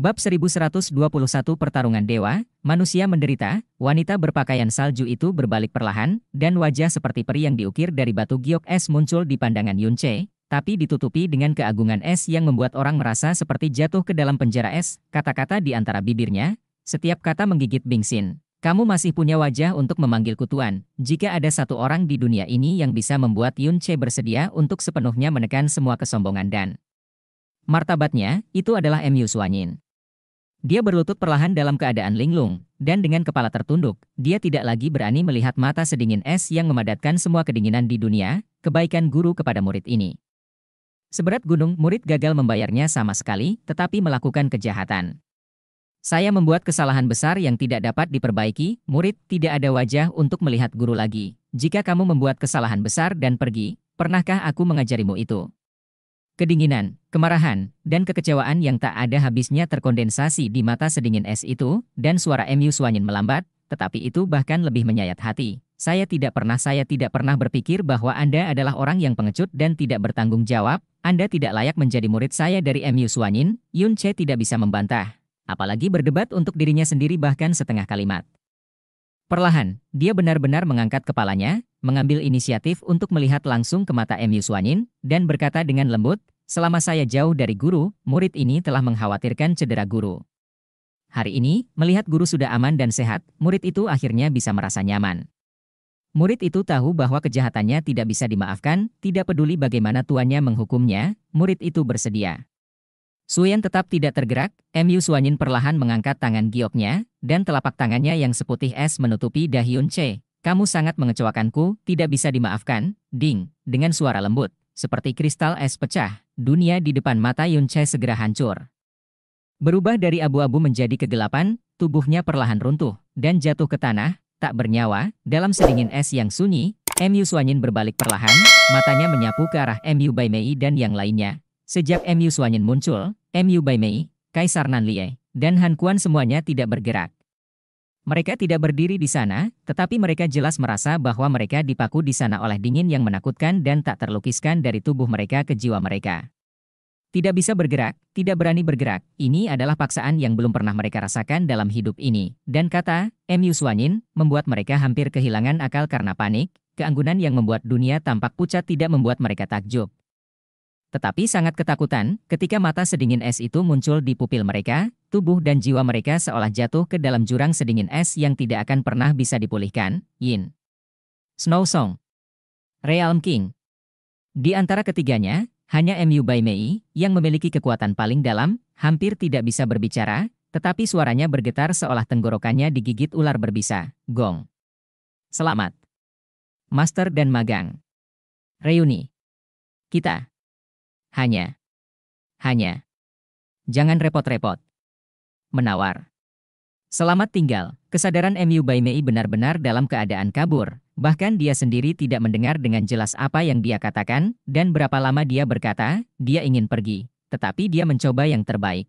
Bab 1121 Pertarungan Dewa, manusia menderita, wanita berpakaian salju itu berbalik perlahan, dan wajah seperti peri yang diukir dari batu giok es muncul di pandangan Yunche, tapi ditutupi dengan keagungan es yang membuat orang merasa seperti jatuh ke dalam penjara es, kata-kata di antara bibirnya, setiap kata menggigit bingsin. Kamu masih punya wajah untuk memanggil kutuan jika ada satu orang di dunia ini yang bisa membuat Yunche bersedia untuk sepenuhnya menekan semua kesombongan dan martabatnya, itu adalah M. Yuswanyin. Dia berlutut perlahan dalam keadaan linglung, dan dengan kepala tertunduk, dia tidak lagi berani melihat mata sedingin es yang memadatkan semua kedinginan di dunia, kebaikan guru kepada murid ini. Seberat gunung, murid gagal membayarnya sama sekali, tetapi melakukan kejahatan. Saya membuat kesalahan besar yang tidak dapat diperbaiki, murid tidak ada wajah untuk melihat guru lagi. Jika kamu membuat kesalahan besar dan pergi, pernahkah aku mengajarimu itu? Kedinginan, kemarahan, dan kekecewaan yang tak ada habisnya terkondensasi di mata sedingin es itu, dan suara Mu Suanyin melambat, tetapi itu bahkan lebih menyayat hati. Saya tidak pernah saya tidak pernah berpikir bahwa Anda adalah orang yang pengecut dan tidak bertanggung jawab, Anda tidak layak menjadi murid saya dari Mu Suanyin, Yun Che tidak bisa membantah. Apalagi berdebat untuk dirinya sendiri bahkan setengah kalimat. Perlahan, dia benar-benar mengangkat kepalanya, mengambil inisiatif untuk melihat langsung ke mata Mu Suanyin, dan berkata dengan lembut, Selama saya jauh dari guru, murid ini telah mengkhawatirkan cedera guru. Hari ini, melihat guru sudah aman dan sehat, murid itu akhirnya bisa merasa nyaman. Murid itu tahu bahwa kejahatannya tidak bisa dimaafkan, tidak peduli bagaimana tuannya menghukumnya, murid itu bersedia. Suyan tetap tidak tergerak, Mu Suanyin perlahan mengangkat tangan gioknya, dan telapak tangannya yang seputih es menutupi Dahyun C. Kamu sangat mengecewakanku, tidak bisa dimaafkan, ding, dengan suara lembut seperti kristal es pecah, dunia di depan mata Yun Che segera hancur. Berubah dari abu-abu menjadi kegelapan, tubuhnya perlahan runtuh, dan jatuh ke tanah, tak bernyawa, dalam sedingin es yang sunyi, MU Suanyin berbalik perlahan, matanya menyapu ke arah MU Bai Mei dan yang lainnya. Sejak MU Suanyin muncul, MU Bai Mei, Kaisar Nanlie, dan Han Kuan semuanya tidak bergerak. Mereka tidak berdiri di sana, tetapi mereka jelas merasa bahwa mereka dipaku di sana oleh dingin yang menakutkan dan tak terlukiskan dari tubuh mereka ke jiwa mereka. Tidak bisa bergerak, tidak berani bergerak, ini adalah paksaan yang belum pernah mereka rasakan dalam hidup ini. Dan kata, Mu Swanin, membuat mereka hampir kehilangan akal karena panik, keanggunan yang membuat dunia tampak pucat tidak membuat mereka takjub. Tetapi sangat ketakutan ketika mata sedingin es itu muncul di pupil mereka, tubuh dan jiwa mereka seolah jatuh ke dalam jurang sedingin es yang tidak akan pernah bisa dipulihkan. Yin. Snow Song. Realm King. Di antara ketiganya, hanya MU Bai Mei yang memiliki kekuatan paling dalam, hampir tidak bisa berbicara, tetapi suaranya bergetar seolah tenggorokannya digigit ular berbisa. Gong. Selamat. Master dan Magang. Reuni. Kita. Hanya. Hanya. Jangan repot-repot. Menawar. Selamat tinggal. Kesadaran MU by Mei benar-benar dalam keadaan kabur. Bahkan dia sendiri tidak mendengar dengan jelas apa yang dia katakan dan berapa lama dia berkata dia ingin pergi. Tetapi dia mencoba yang terbaik.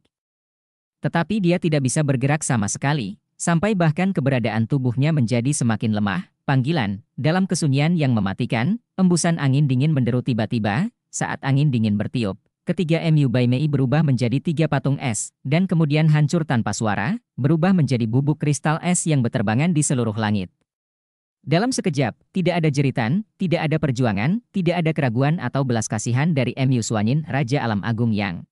Tetapi dia tidak bisa bergerak sama sekali. Sampai bahkan keberadaan tubuhnya menjadi semakin lemah, panggilan, dalam kesunyian yang mematikan, embusan angin dingin menderu tiba-tiba, saat angin dingin bertiup, ketiga MU by Mei berubah menjadi tiga patung es, dan kemudian hancur tanpa suara, berubah menjadi bubuk kristal es yang berterbangan di seluruh langit. Dalam sekejap, tidak ada jeritan, tidak ada perjuangan, tidak ada keraguan atau belas kasihan dari MU Suanyin, Raja Alam Agung yang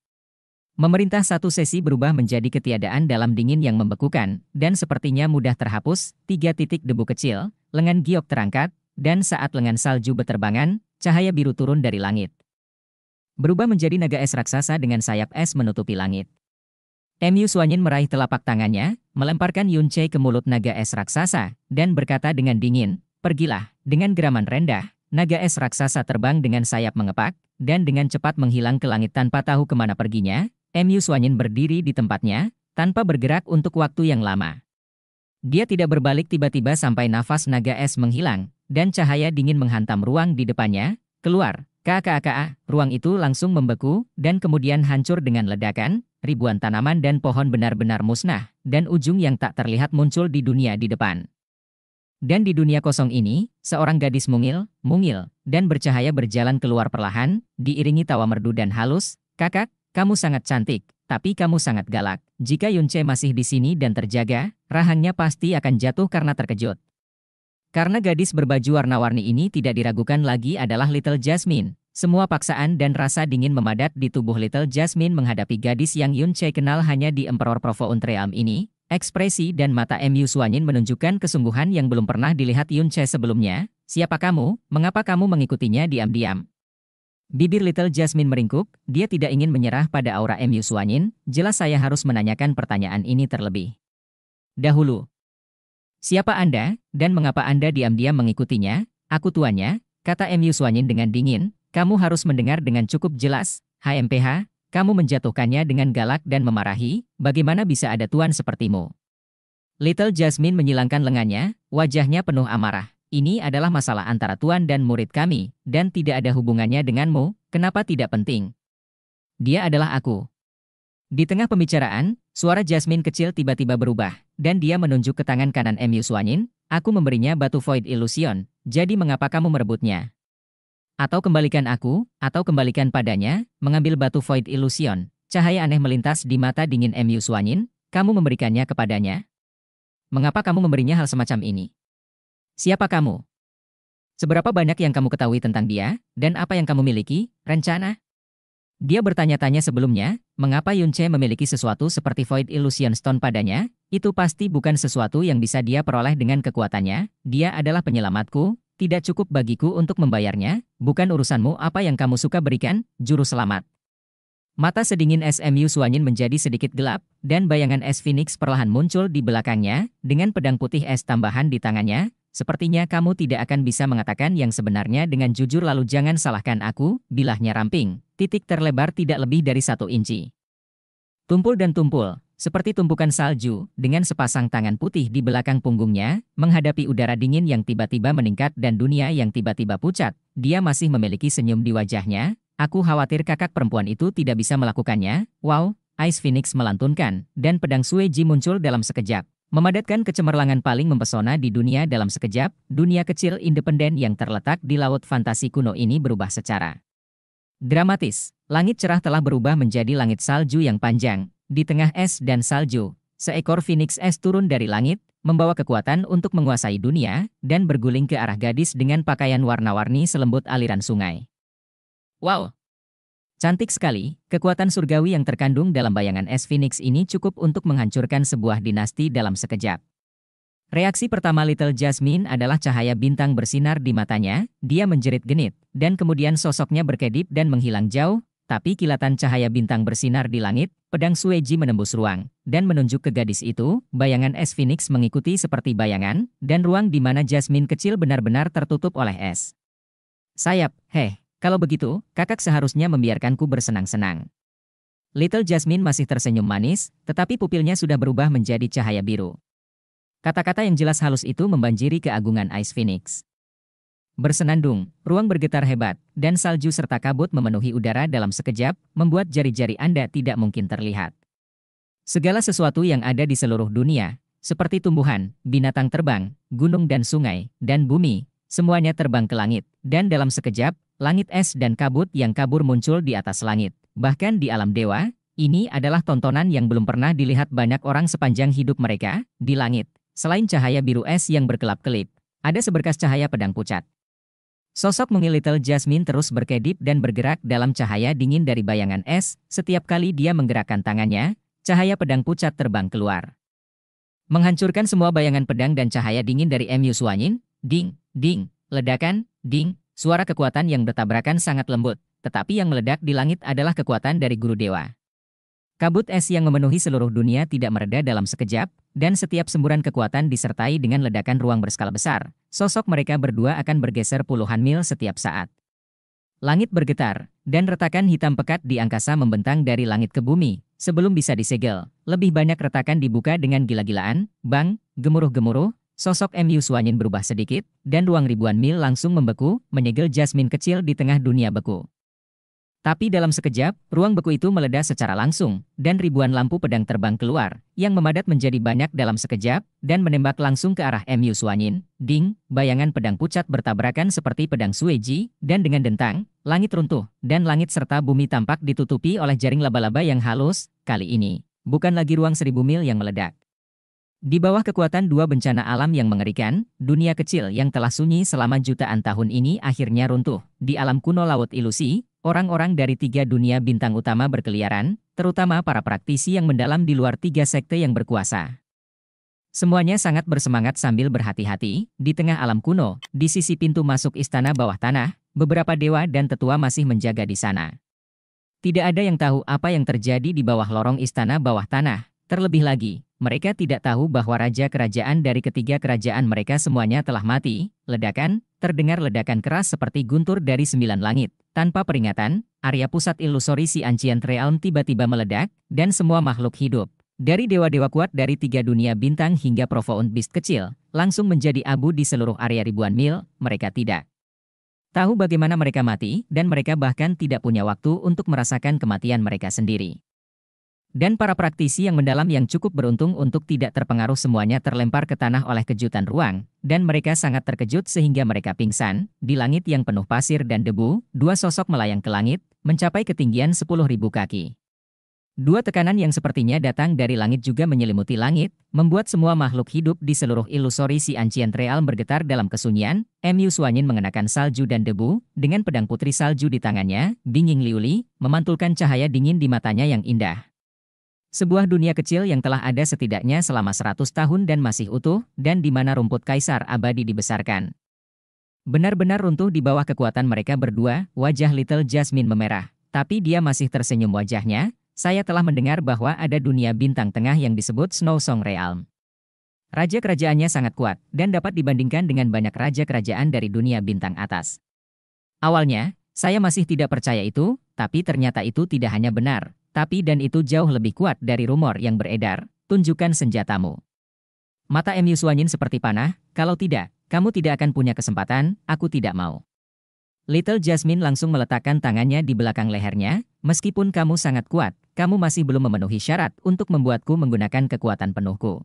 memerintah satu sesi berubah menjadi ketiadaan dalam dingin yang membekukan, dan sepertinya mudah terhapus, tiga titik debu kecil, lengan giok terangkat, dan saat lengan salju beterbangan, cahaya biru turun dari langit berubah menjadi naga es raksasa dengan sayap es menutupi langit. Mu Suanyin meraih telapak tangannya, melemparkan Yun Chei ke mulut naga es raksasa, dan berkata dengan dingin, Pergilah, dengan geraman rendah, naga es raksasa terbang dengan sayap mengepak, dan dengan cepat menghilang ke langit tanpa tahu kemana perginya, Mu Suanyin berdiri di tempatnya, tanpa bergerak untuk waktu yang lama. Dia tidak berbalik tiba-tiba sampai nafas naga es menghilang, dan cahaya dingin menghantam ruang di depannya, keluar, KKKA, ruang itu langsung membeku, dan kemudian hancur dengan ledakan, ribuan tanaman dan pohon benar-benar musnah, dan ujung yang tak terlihat muncul di dunia di depan. Dan di dunia kosong ini, seorang gadis mungil, mungil, dan bercahaya berjalan keluar perlahan, diiringi tawa merdu dan halus, kakak, kamu sangat cantik, tapi kamu sangat galak. Jika Yunce masih di sini dan terjaga, rahangnya pasti akan jatuh karena terkejut. Karena gadis berbaju warna-warni ini tidak diragukan lagi adalah Little Jasmine, semua paksaan dan rasa dingin memadat di tubuh Little Jasmine menghadapi gadis yang Yun Che kenal hanya di Emperor Provo Untream ini. Ekspresi dan mata M. Suanyin menunjukkan kesungguhan yang belum pernah dilihat Yun Che sebelumnya. Siapa kamu? Mengapa kamu mengikutinya diam-diam? Bibir Little Jasmine meringkuk, dia tidak ingin menyerah pada aura M. Suanyin. jelas saya harus menanyakan pertanyaan ini terlebih. Dahulu. Siapa Anda, dan mengapa Anda diam-diam mengikutinya? Aku tuanya. kata M. Yusuanyin dengan dingin, kamu harus mendengar dengan cukup jelas, HMPH, kamu menjatuhkannya dengan galak dan memarahi, bagaimana bisa ada tuan sepertimu. Little Jasmine menyilangkan lengannya, wajahnya penuh amarah. Ini adalah masalah antara tuan dan murid kami, dan tidak ada hubungannya denganmu, kenapa tidak penting? Dia adalah aku. Di tengah pembicaraan, suara Jasmine kecil tiba-tiba berubah, dan dia menunjuk ke tangan kanan M. Yuswanin, aku memberinya batu void illusion, jadi mengapa kamu merebutnya? Atau kembalikan aku, atau kembalikan padanya, mengambil batu void illusion, cahaya aneh melintas di mata dingin M. Yuswanyin, kamu memberikannya kepadanya? Mengapa kamu memberinya hal semacam ini? Siapa kamu? Seberapa banyak yang kamu ketahui tentang dia, dan apa yang kamu miliki, rencana? Dia bertanya-tanya sebelumnya, mengapa Yun Yunche memiliki sesuatu seperti Void Illusion Stone padanya, itu pasti bukan sesuatu yang bisa dia peroleh dengan kekuatannya, dia adalah penyelamatku, tidak cukup bagiku untuk membayarnya, bukan urusanmu apa yang kamu suka berikan, juru selamat. Mata sedingin SMU Suanyin menjadi sedikit gelap, dan bayangan S Phoenix perlahan muncul di belakangnya, dengan pedang putih es tambahan di tangannya, sepertinya kamu tidak akan bisa mengatakan yang sebenarnya dengan jujur lalu jangan salahkan aku, bilahnya ramping, titik terlebar tidak lebih dari satu inci. Tumpul dan tumpul, seperti tumpukan salju, dengan sepasang tangan putih di belakang punggungnya, menghadapi udara dingin yang tiba-tiba meningkat dan dunia yang tiba-tiba pucat, dia masih memiliki senyum di wajahnya, aku khawatir kakak perempuan itu tidak bisa melakukannya, wow, Ice Phoenix melantunkan, dan pedang Ji muncul dalam sekejap. Memadatkan kecemerlangan paling mempesona di dunia dalam sekejap, dunia kecil independen yang terletak di laut fantasi kuno ini berubah secara dramatis. Langit cerah telah berubah menjadi langit salju yang panjang, di tengah es dan salju, seekor Phoenix es turun dari langit, membawa kekuatan untuk menguasai dunia, dan berguling ke arah gadis dengan pakaian warna-warni selembut aliran sungai. Wow! Cantik sekali, kekuatan surgawi yang terkandung dalam bayangan es Phoenix ini cukup untuk menghancurkan sebuah dinasti dalam sekejap. Reaksi pertama Little Jasmine adalah cahaya bintang bersinar di matanya, dia menjerit genit, dan kemudian sosoknya berkedip dan menghilang jauh, tapi kilatan cahaya bintang bersinar di langit, pedang Sueji menembus ruang, dan menunjuk ke gadis itu, bayangan es Phoenix mengikuti seperti bayangan, dan ruang di mana Jasmine kecil benar-benar tertutup oleh es. Sayap, heh, kalau begitu, kakak seharusnya membiarkanku bersenang-senang. Little Jasmine masih tersenyum manis, tetapi pupilnya sudah berubah menjadi cahaya biru. Kata-kata yang jelas halus itu membanjiri keagungan Ice Phoenix bersenandung, ruang bergetar hebat, dan salju serta kabut memenuhi udara dalam sekejap, membuat jari-jari Anda tidak mungkin terlihat. Segala sesuatu yang ada di seluruh dunia, seperti tumbuhan, binatang terbang, gunung dan sungai, dan bumi, semuanya terbang ke langit, dan dalam sekejap, langit es dan kabut yang kabur muncul di atas langit. Bahkan di alam dewa, ini adalah tontonan yang belum pernah dilihat banyak orang sepanjang hidup mereka, di langit. Selain cahaya biru es yang berkelap-kelip, ada seberkas cahaya pedang pucat. Sosok mungil Little Jasmine terus berkedip dan bergerak dalam cahaya dingin dari bayangan es, setiap kali dia menggerakkan tangannya, cahaya pedang pucat terbang keluar. Menghancurkan semua bayangan pedang dan cahaya dingin dari Mu Suanyin. ding, ding, ledakan, ding, suara kekuatan yang bertabrakan sangat lembut, tetapi yang meledak di langit adalah kekuatan dari Guru Dewa. Kabut es yang memenuhi seluruh dunia tidak mereda dalam sekejap, dan setiap semburan kekuatan disertai dengan ledakan ruang berskala besar, Sosok mereka berdua akan bergeser puluhan mil setiap saat. Langit bergetar, dan retakan hitam pekat di angkasa membentang dari langit ke bumi. Sebelum bisa disegel, lebih banyak retakan dibuka dengan gila-gilaan, bang, gemuruh-gemuruh, sosok M. Yuswanyin berubah sedikit, dan ruang ribuan mil langsung membeku, menyegel jasmin kecil di tengah dunia beku. Tapi dalam sekejap, ruang beku itu meledak secara langsung, dan ribuan lampu pedang terbang keluar, yang memadat menjadi banyak dalam sekejap, dan menembak langsung ke arah M. Yuswanin. Ding, bayangan pedang pucat bertabrakan seperti pedang Sueji, dan dengan dentang, langit runtuh, dan langit serta bumi tampak ditutupi oleh jaring laba-laba yang halus, kali ini. Bukan lagi ruang seribu mil yang meledak. Di bawah kekuatan dua bencana alam yang mengerikan, dunia kecil yang telah sunyi selama jutaan tahun ini akhirnya runtuh. Di alam kuno Laut Ilusi, Orang-orang dari tiga dunia bintang utama berkeliaran, terutama para praktisi yang mendalam di luar tiga sekte yang berkuasa. Semuanya sangat bersemangat sambil berhati-hati, di tengah alam kuno, di sisi pintu masuk istana bawah tanah, beberapa dewa dan tetua masih menjaga di sana. Tidak ada yang tahu apa yang terjadi di bawah lorong istana bawah tanah, terlebih lagi, mereka tidak tahu bahwa raja kerajaan dari ketiga kerajaan mereka semuanya telah mati, ledakan, terdengar ledakan keras seperti guntur dari sembilan langit. Tanpa peringatan, area pusat ilusori si Ancient Realm tiba-tiba meledak, dan semua makhluk hidup, dari dewa-dewa kuat dari tiga dunia bintang hingga profound beast kecil, langsung menjadi abu di seluruh area ribuan mil, mereka tidak. Tahu bagaimana mereka mati, dan mereka bahkan tidak punya waktu untuk merasakan kematian mereka sendiri. Dan para praktisi yang mendalam yang cukup beruntung untuk tidak terpengaruh semuanya terlempar ke tanah oleh kejutan ruang, dan mereka sangat terkejut sehingga mereka pingsan, di langit yang penuh pasir dan debu, dua sosok melayang ke langit, mencapai ketinggian 10.000 kaki. Dua tekanan yang sepertinya datang dari langit juga menyelimuti langit, membuat semua makhluk hidup di seluruh ilusori si Ancient Real bergetar dalam kesunyian. M. Suanyin mengenakan salju dan debu, dengan pedang putri salju di tangannya, dingin liuli, memantulkan cahaya dingin di matanya yang indah. Sebuah dunia kecil yang telah ada setidaknya selama 100 tahun dan masih utuh, dan di mana rumput kaisar abadi dibesarkan. Benar-benar runtuh di bawah kekuatan mereka berdua, wajah Little Jasmine memerah. Tapi dia masih tersenyum wajahnya, saya telah mendengar bahwa ada dunia bintang tengah yang disebut Snow Song Realm. Raja kerajaannya sangat kuat, dan dapat dibandingkan dengan banyak raja kerajaan dari dunia bintang atas. Awalnya, saya masih tidak percaya itu, tapi ternyata itu tidak hanya benar, tapi dan itu jauh lebih kuat dari rumor yang beredar, tunjukkan senjatamu. Mata M. Yuswanyin seperti panah, kalau tidak, kamu tidak akan punya kesempatan, aku tidak mau. Little Jasmine langsung meletakkan tangannya di belakang lehernya, meskipun kamu sangat kuat, kamu masih belum memenuhi syarat untuk membuatku menggunakan kekuatan penuhku.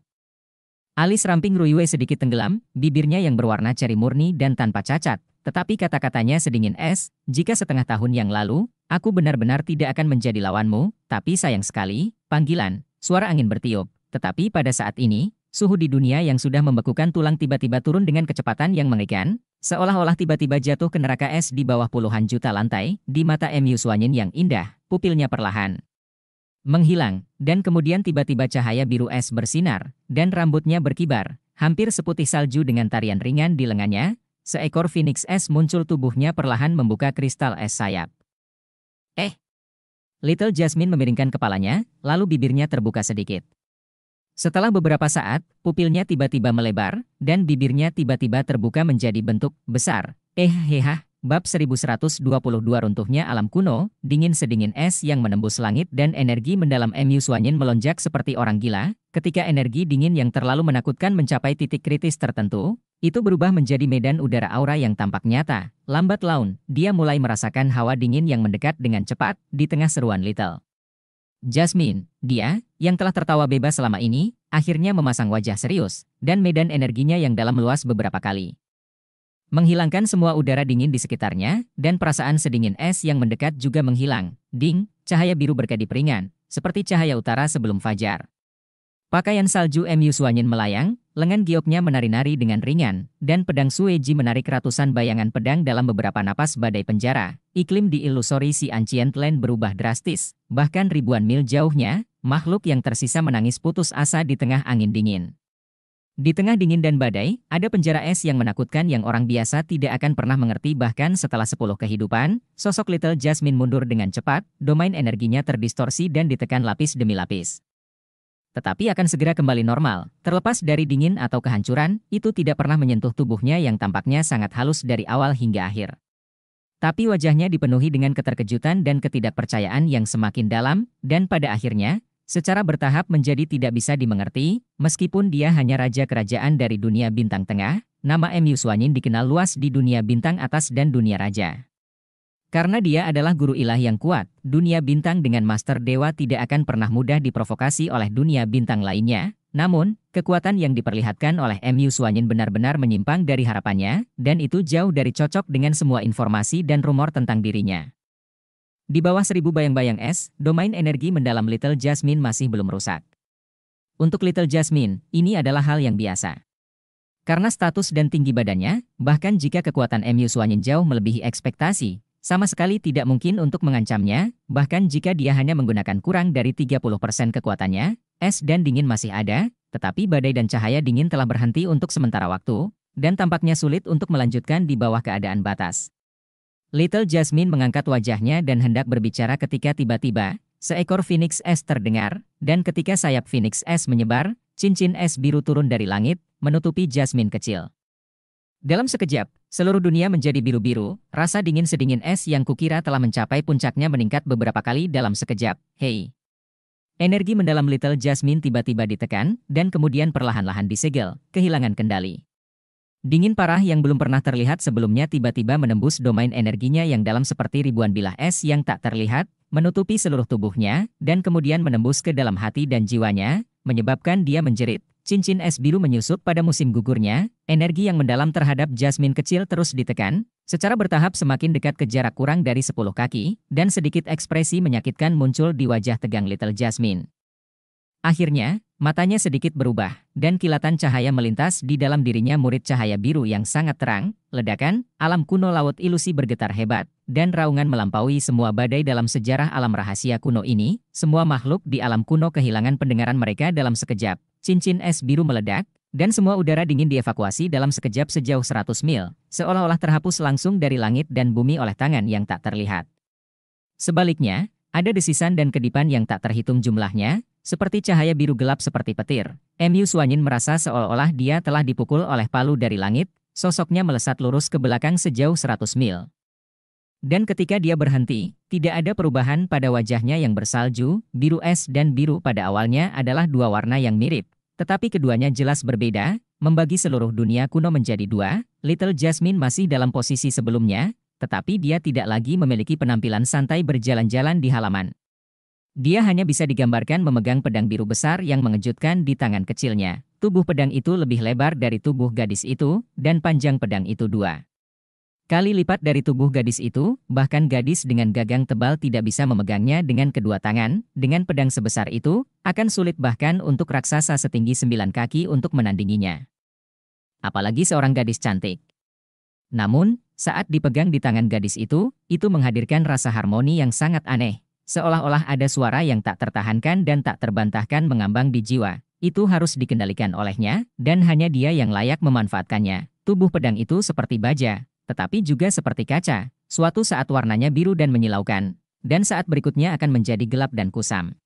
Alis ramping Ruiwe sedikit tenggelam, bibirnya yang berwarna ceri murni dan tanpa cacat, tetapi kata-katanya sedingin es, jika setengah tahun yang lalu, aku benar-benar tidak akan menjadi lawanmu, tapi sayang sekali, panggilan, suara angin bertiup. Tetapi pada saat ini, suhu di dunia yang sudah membekukan tulang tiba-tiba turun dengan kecepatan yang mengerikan, seolah-olah tiba-tiba jatuh ke neraka es di bawah puluhan juta lantai, di mata M. Yuswanin yang indah, pupilnya perlahan. Menghilang, dan kemudian tiba-tiba cahaya biru es bersinar, dan rambutnya berkibar, hampir seputih salju dengan tarian ringan di lengannya, Seekor Phoenix es muncul tubuhnya perlahan membuka kristal es sayap. Eh! Little Jasmine memiringkan kepalanya, lalu bibirnya terbuka sedikit. Setelah beberapa saat, pupilnya tiba-tiba melebar, dan bibirnya tiba-tiba terbuka menjadi bentuk besar. Eh heha, bab 1122 runtuhnya alam kuno, dingin sedingin es yang menembus langit dan energi mendalam Mu Suanyin melonjak seperti orang gila, Ketika energi dingin yang terlalu menakutkan mencapai titik kritis tertentu, itu berubah menjadi medan udara aura yang tampak nyata. Lambat laun, dia mulai merasakan hawa dingin yang mendekat dengan cepat di tengah seruan Little. Jasmine, dia, yang telah tertawa bebas selama ini, akhirnya memasang wajah serius, dan medan energinya yang dalam luas beberapa kali. Menghilangkan semua udara dingin di sekitarnya, dan perasaan sedingin es yang mendekat juga menghilang. Ding, cahaya biru berkedip ringan, seperti cahaya utara sebelum fajar. Pakaian salju MU Suanyin melayang, lengan gioknya menari-nari dengan ringan, dan pedang Sueji menarik ratusan bayangan pedang dalam beberapa napas badai penjara. Iklim di ilusori si Ancient Land berubah drastis, bahkan ribuan mil jauhnya, makhluk yang tersisa menangis putus asa di tengah angin dingin. Di tengah dingin dan badai, ada penjara es yang menakutkan yang orang biasa tidak akan pernah mengerti bahkan setelah sepuluh kehidupan, sosok Little Jasmine mundur dengan cepat, domain energinya terdistorsi dan ditekan lapis demi lapis tetapi akan segera kembali normal. Terlepas dari dingin atau kehancuran, itu tidak pernah menyentuh tubuhnya yang tampaknya sangat halus dari awal hingga akhir. Tapi wajahnya dipenuhi dengan keterkejutan dan ketidakpercayaan yang semakin dalam, dan pada akhirnya, secara bertahap menjadi tidak bisa dimengerti, meskipun dia hanya raja kerajaan dari dunia bintang tengah, nama M. Yuswanin dikenal luas di dunia bintang atas dan dunia raja. Karena dia adalah guru ilah yang kuat, dunia bintang dengan master dewa tidak akan pernah mudah diprovokasi oleh dunia bintang lainnya. Namun, kekuatan yang diperlihatkan oleh MU Suanyin benar-benar menyimpang dari harapannya, dan itu jauh dari cocok dengan semua informasi dan rumor tentang dirinya. Di bawah seribu bayang-bayang es, domain energi mendalam Little Jasmine masih belum rusak. Untuk Little Jasmine, ini adalah hal yang biasa. Karena status dan tinggi badannya, bahkan jika kekuatan MU Suanyin jauh melebihi ekspektasi, sama sekali tidak mungkin untuk mengancamnya, bahkan jika dia hanya menggunakan kurang dari 30% kekuatannya, es dan dingin masih ada, tetapi badai dan cahaya dingin telah berhenti untuk sementara waktu, dan tampaknya sulit untuk melanjutkan di bawah keadaan batas. Little Jasmine mengangkat wajahnya dan hendak berbicara ketika tiba-tiba, seekor phoenix es terdengar, dan ketika sayap phoenix es menyebar, cincin es biru turun dari langit, menutupi Jasmine kecil. Dalam sekejap, Seluruh dunia menjadi biru-biru, rasa dingin sedingin es yang kukira telah mencapai puncaknya meningkat beberapa kali dalam sekejap. Hei. Energi mendalam Little Jasmine tiba-tiba ditekan, dan kemudian perlahan-lahan disegel, kehilangan kendali. Dingin parah yang belum pernah terlihat sebelumnya tiba-tiba menembus domain energinya yang dalam seperti ribuan bilah es yang tak terlihat, menutupi seluruh tubuhnya, dan kemudian menembus ke dalam hati dan jiwanya, menyebabkan dia menjerit, Cincin es biru menyusup pada musim gugurnya, energi yang mendalam terhadap jasmin kecil terus ditekan, secara bertahap semakin dekat ke jarak kurang dari 10 kaki, dan sedikit ekspresi menyakitkan muncul di wajah tegang Little Jasmine. Akhirnya, matanya sedikit berubah, dan kilatan cahaya melintas di dalam dirinya murid cahaya biru yang sangat terang, ledakan, alam kuno laut ilusi bergetar hebat, dan raungan melampaui semua badai dalam sejarah alam rahasia kuno ini, semua makhluk di alam kuno kehilangan pendengaran mereka dalam sekejap, cincin es biru meledak, dan semua udara dingin dievakuasi dalam sekejap sejauh 100 mil, seolah-olah terhapus langsung dari langit dan bumi oleh tangan yang tak terlihat. Sebaliknya, ada desisan dan kedipan yang tak terhitung jumlahnya, seperti cahaya biru gelap seperti petir. Mu Suanyin merasa seolah-olah dia telah dipukul oleh palu dari langit, sosoknya melesat lurus ke belakang sejauh 100 mil. Dan ketika dia berhenti, tidak ada perubahan pada wajahnya yang bersalju, biru es dan biru pada awalnya adalah dua warna yang mirip, tetapi keduanya jelas berbeda, membagi seluruh dunia kuno menjadi dua, Little Jasmine masih dalam posisi sebelumnya, tetapi dia tidak lagi memiliki penampilan santai berjalan-jalan di halaman. Dia hanya bisa digambarkan memegang pedang biru besar yang mengejutkan di tangan kecilnya. Tubuh pedang itu lebih lebar dari tubuh gadis itu, dan panjang pedang itu dua. Kali lipat dari tubuh gadis itu, bahkan gadis dengan gagang tebal tidak bisa memegangnya dengan kedua tangan, dengan pedang sebesar itu, akan sulit bahkan untuk raksasa setinggi sembilan kaki untuk menandinginya. Apalagi seorang gadis cantik. Namun, saat dipegang di tangan gadis itu, itu menghadirkan rasa harmoni yang sangat aneh. Seolah-olah ada suara yang tak tertahankan dan tak terbantahkan mengambang di jiwa. Itu harus dikendalikan olehnya, dan hanya dia yang layak memanfaatkannya. Tubuh pedang itu seperti baja, tetapi juga seperti kaca, suatu saat warnanya biru dan menyilaukan, dan saat berikutnya akan menjadi gelap dan kusam.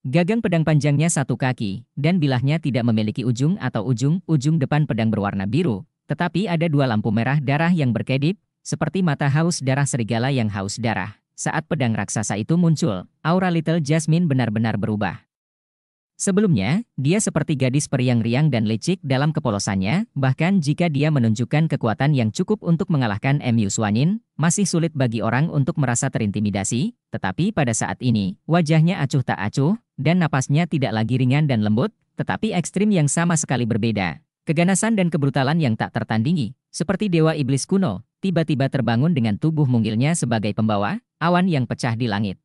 Gagang pedang panjangnya satu kaki, dan bilahnya tidak memiliki ujung atau ujung, ujung depan pedang berwarna biru, tetapi ada dua lampu merah darah yang berkedip, seperti mata haus darah serigala yang haus darah. Saat pedang raksasa itu muncul, aura Little Jasmine benar-benar berubah. Sebelumnya, dia seperti gadis periang-riang dan licik dalam kepolosannya, bahkan jika dia menunjukkan kekuatan yang cukup untuk mengalahkan Mu Yuswanin, masih sulit bagi orang untuk merasa terintimidasi, tetapi pada saat ini, wajahnya acuh tak acuh, dan napasnya tidak lagi ringan dan lembut, tetapi ekstrim yang sama sekali berbeda. Keganasan dan kebrutalan yang tak tertandingi, seperti dewa iblis kuno, tiba-tiba terbangun dengan tubuh mungilnya sebagai pembawa, awan yang pecah di langit.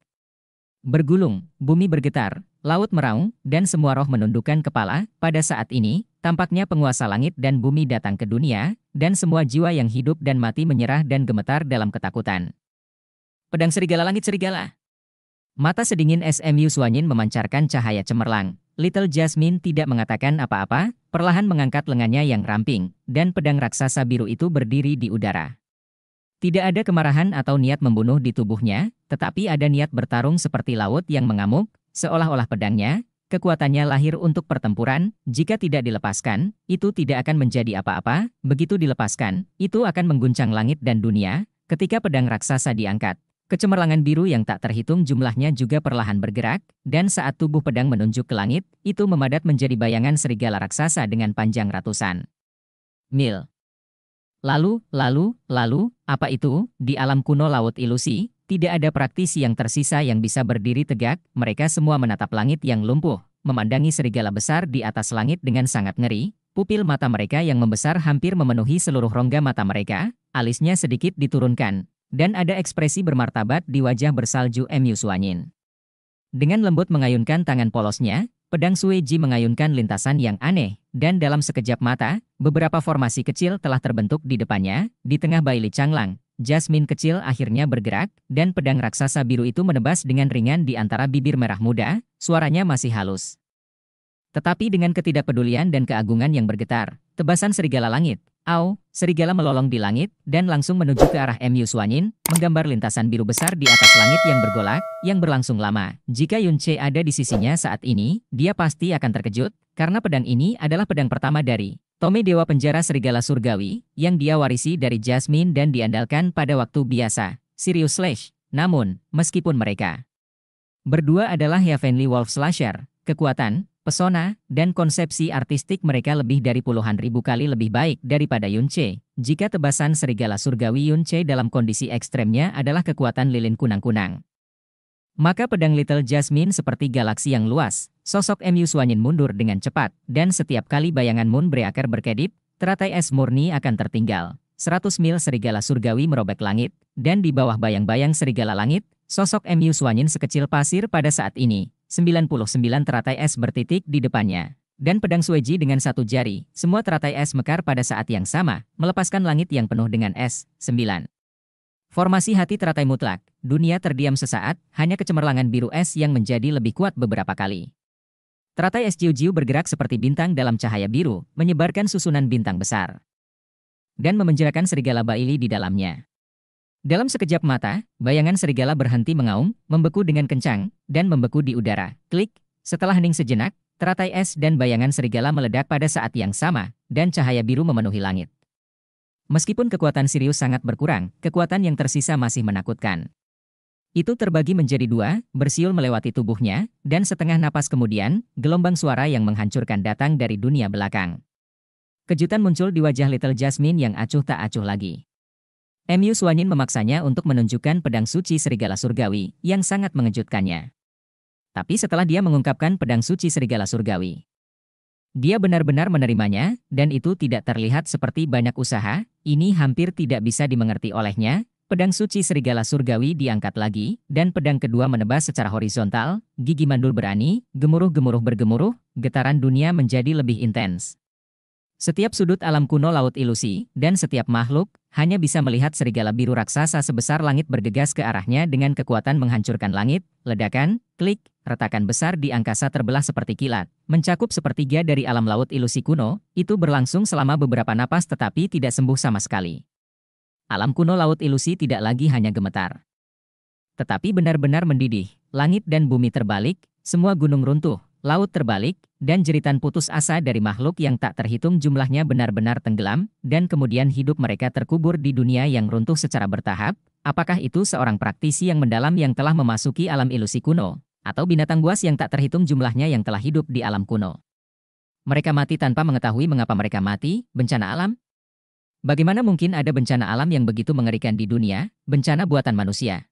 Bergulung, bumi bergetar, Laut meraung, dan semua roh menundukkan kepala, pada saat ini, tampaknya penguasa langit dan bumi datang ke dunia, dan semua jiwa yang hidup dan mati menyerah dan gemetar dalam ketakutan. Pedang Serigala Langit Serigala Mata sedingin SMU Suanyin memancarkan cahaya cemerlang. Little Jasmine tidak mengatakan apa-apa, perlahan mengangkat lengannya yang ramping, dan pedang raksasa biru itu berdiri di udara. Tidak ada kemarahan atau niat membunuh di tubuhnya, tetapi ada niat bertarung seperti laut yang mengamuk, Seolah-olah pedangnya, kekuatannya lahir untuk pertempuran, jika tidak dilepaskan, itu tidak akan menjadi apa-apa, begitu dilepaskan, itu akan mengguncang langit dan dunia, ketika pedang raksasa diangkat. Kecemerlangan biru yang tak terhitung jumlahnya juga perlahan bergerak, dan saat tubuh pedang menunjuk ke langit, itu memadat menjadi bayangan serigala raksasa dengan panjang ratusan mil. Lalu, lalu, lalu, apa itu? Di alam kuno Laut Ilusi, tidak ada praktisi yang tersisa yang bisa berdiri tegak, mereka semua menatap langit yang lumpuh, memandangi serigala besar di atas langit dengan sangat ngeri, pupil mata mereka yang membesar hampir memenuhi seluruh rongga mata mereka, alisnya sedikit diturunkan, dan ada ekspresi bermartabat di wajah bersalju Mu Suanyin. Dengan lembut mengayunkan tangan polosnya, pedang Sui Ji mengayunkan lintasan yang aneh, dan dalam sekejap mata, beberapa formasi kecil telah terbentuk di depannya, di tengah Li Changlang, Jasmine kecil akhirnya bergerak, dan pedang raksasa biru itu menebas dengan ringan di antara bibir merah muda, suaranya masih halus. Tetapi dengan ketidakpedulian dan keagungan yang bergetar, tebasan serigala langit, au, serigala melolong di langit, dan langsung menuju ke arah Mu Suanyin, menggambar lintasan biru besar di atas langit yang bergolak, yang berlangsung lama. Jika Yun Che ada di sisinya saat ini, dia pasti akan terkejut, karena pedang ini adalah pedang pertama dari Tommy dewa penjara serigala surgawi, yang dia warisi dari Jasmine dan diandalkan pada waktu biasa, Sirius Slash. Namun, meskipun mereka berdua adalah Heavenly Wolf Slasher, kekuatan, pesona, dan konsepsi artistik mereka lebih dari puluhan ribu kali lebih baik daripada Yun Che. Jika tebasan serigala surgawi Yun Che dalam kondisi ekstremnya adalah kekuatan lilin kunang-kunang. Maka pedang Little Jasmine seperti galaksi yang luas, sosok Mu Suanyin mundur dengan cepat, dan setiap kali bayangan Moon Breaker berkedip, teratai es murni akan tertinggal. Seratus mil serigala surgawi merobek langit, dan di bawah bayang-bayang serigala langit, sosok Mu Suanyin sekecil pasir pada saat ini. 99 teratai es bertitik di depannya. Dan pedang Sueji dengan satu jari, semua teratai es mekar pada saat yang sama, melepaskan langit yang penuh dengan es. 9. Formasi hati teratai mutlak, dunia terdiam sesaat, hanya kecemerlangan biru es yang menjadi lebih kuat beberapa kali. Teratai es jiu-jiu bergerak seperti bintang dalam cahaya biru, menyebarkan susunan bintang besar. Dan memenjarakan serigala Baili di dalamnya. Dalam sekejap mata, bayangan serigala berhenti mengaum, membeku dengan kencang, dan membeku di udara. Klik, setelah hening sejenak, teratai es dan bayangan serigala meledak pada saat yang sama, dan cahaya biru memenuhi langit. Meskipun kekuatan Sirius sangat berkurang, kekuatan yang tersisa masih menakutkan. Itu terbagi menjadi dua, bersiul melewati tubuhnya, dan setengah napas kemudian, gelombang suara yang menghancurkan datang dari dunia belakang. Kejutan muncul di wajah Little Jasmine yang acuh tak acuh lagi. Mu Suanyin memaksanya untuk menunjukkan pedang suci serigala surgawi, yang sangat mengejutkannya. Tapi setelah dia mengungkapkan pedang suci serigala surgawi, dia benar-benar menerimanya, dan itu tidak terlihat seperti banyak usaha, ini hampir tidak bisa dimengerti olehnya. Pedang suci serigala surgawi diangkat lagi, dan pedang kedua menebas secara horizontal, gigi mandul berani, gemuruh-gemuruh bergemuruh, getaran dunia menjadi lebih intens. Setiap sudut alam kuno laut ilusi, dan setiap makhluk, hanya bisa melihat serigala biru raksasa sebesar langit bergegas ke arahnya dengan kekuatan menghancurkan langit, ledakan, klik, retakan besar di angkasa terbelah seperti kilat, mencakup sepertiga dari alam laut ilusi kuno, itu berlangsung selama beberapa napas tetapi tidak sembuh sama sekali. Alam kuno laut ilusi tidak lagi hanya gemetar. Tetapi benar-benar mendidih, langit dan bumi terbalik, semua gunung runtuh, laut terbalik, dan jeritan putus asa dari makhluk yang tak terhitung jumlahnya benar-benar tenggelam, dan kemudian hidup mereka terkubur di dunia yang runtuh secara bertahap, apakah itu seorang praktisi yang mendalam yang telah memasuki alam ilusi kuno, atau binatang buas yang tak terhitung jumlahnya yang telah hidup di alam kuno? Mereka mati tanpa mengetahui mengapa mereka mati, bencana alam? Bagaimana mungkin ada bencana alam yang begitu mengerikan di dunia, bencana buatan manusia?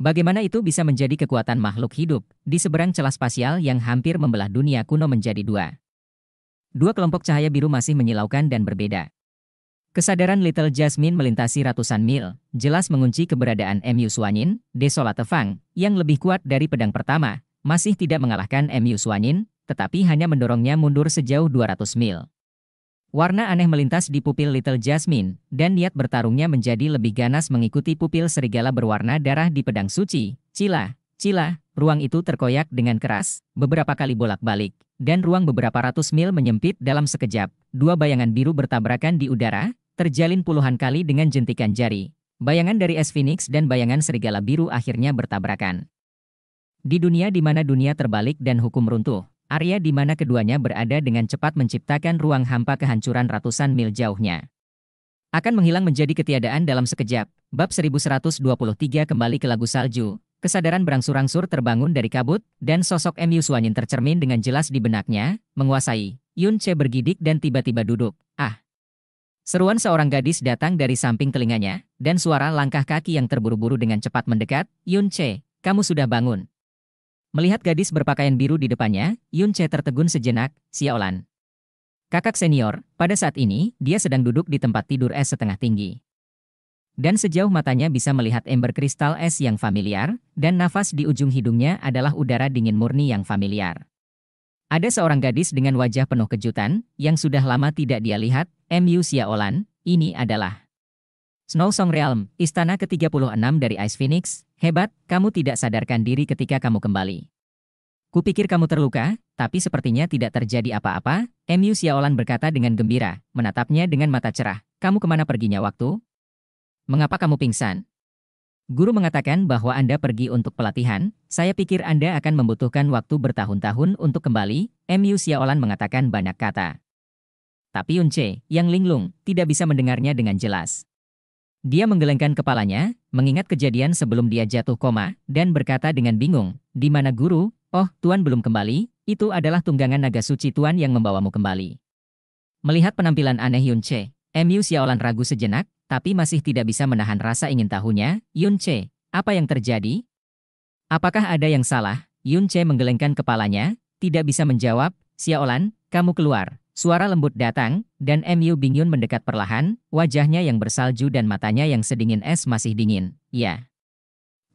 Bagaimana itu bisa menjadi kekuatan makhluk hidup di seberang celah spasial yang hampir membelah dunia kuno menjadi dua? Dua kelompok cahaya biru masih menyilaukan dan berbeda. Kesadaran Little Jasmine melintasi ratusan mil, jelas mengunci keberadaan MU Suanyin, Desolate Fang, yang lebih kuat dari pedang pertama, masih tidak mengalahkan MU Suanyin, tetapi hanya mendorongnya mundur sejauh 200 mil. Warna aneh melintas di pupil Little Jasmine, dan niat bertarungnya menjadi lebih ganas mengikuti pupil serigala berwarna darah di pedang suci. Cila, cila, ruang itu terkoyak dengan keras, beberapa kali bolak-balik, dan ruang beberapa ratus mil menyempit dalam sekejap. Dua bayangan biru bertabrakan di udara, terjalin puluhan kali dengan jentikan jari. Bayangan dari es phoenix dan bayangan serigala biru akhirnya bertabrakan. Di dunia di mana dunia terbalik dan hukum runtuh, Area di mana keduanya berada dengan cepat menciptakan ruang hampa kehancuran ratusan mil jauhnya. Akan menghilang menjadi ketiadaan dalam sekejap. Bab 1123 kembali ke lagu salju. Kesadaran berangsur-angsur terbangun dari kabut, dan sosok M. Yuswanyin tercermin dengan jelas di benaknya, menguasai. Yun Che bergidik dan tiba-tiba duduk. Ah! Seruan seorang gadis datang dari samping telinganya, dan suara langkah kaki yang terburu-buru dengan cepat mendekat, Yun Che, kamu sudah bangun. Melihat gadis berpakaian biru di depannya, Yun Che tertegun sejenak, Xiaolan. Kakak senior, pada saat ini, dia sedang duduk di tempat tidur es setengah tinggi. Dan sejauh matanya bisa melihat ember kristal es yang familiar, dan nafas di ujung hidungnya adalah udara dingin murni yang familiar. Ada seorang gadis dengan wajah penuh kejutan, yang sudah lama tidak dia lihat, M.U. Xiaolan, ini adalah Snow Song Realm, istana ke-36 dari Ice Phoenix, hebat, kamu tidak sadarkan diri ketika kamu kembali. Kupikir kamu terluka, tapi sepertinya tidak terjadi apa-apa, Mu Xiaolan berkata dengan gembira, menatapnya dengan mata cerah. Kamu kemana perginya waktu? Mengapa kamu pingsan? Guru mengatakan bahwa Anda pergi untuk pelatihan, saya pikir Anda akan membutuhkan waktu bertahun-tahun untuk kembali, Mu Xiaolan mengatakan banyak kata. Tapi Yunce, yang linglung, tidak bisa mendengarnya dengan jelas. Dia menggelengkan kepalanya, mengingat kejadian sebelum dia jatuh koma, dan berkata dengan bingung, di mana guru, oh, Tuan belum kembali, itu adalah tunggangan naga suci Tuan yang membawamu kembali. Melihat penampilan aneh Yun Che, Mu Xiaolan ragu sejenak, tapi masih tidak bisa menahan rasa ingin tahunya, Yun Che, apa yang terjadi? Apakah ada yang salah? Yun Che menggelengkan kepalanya, tidak bisa menjawab, Xiaolan, kamu keluar. Suara lembut datang, dan MU Bingyun mendekat perlahan, wajahnya yang bersalju dan matanya yang sedingin es masih dingin, ya.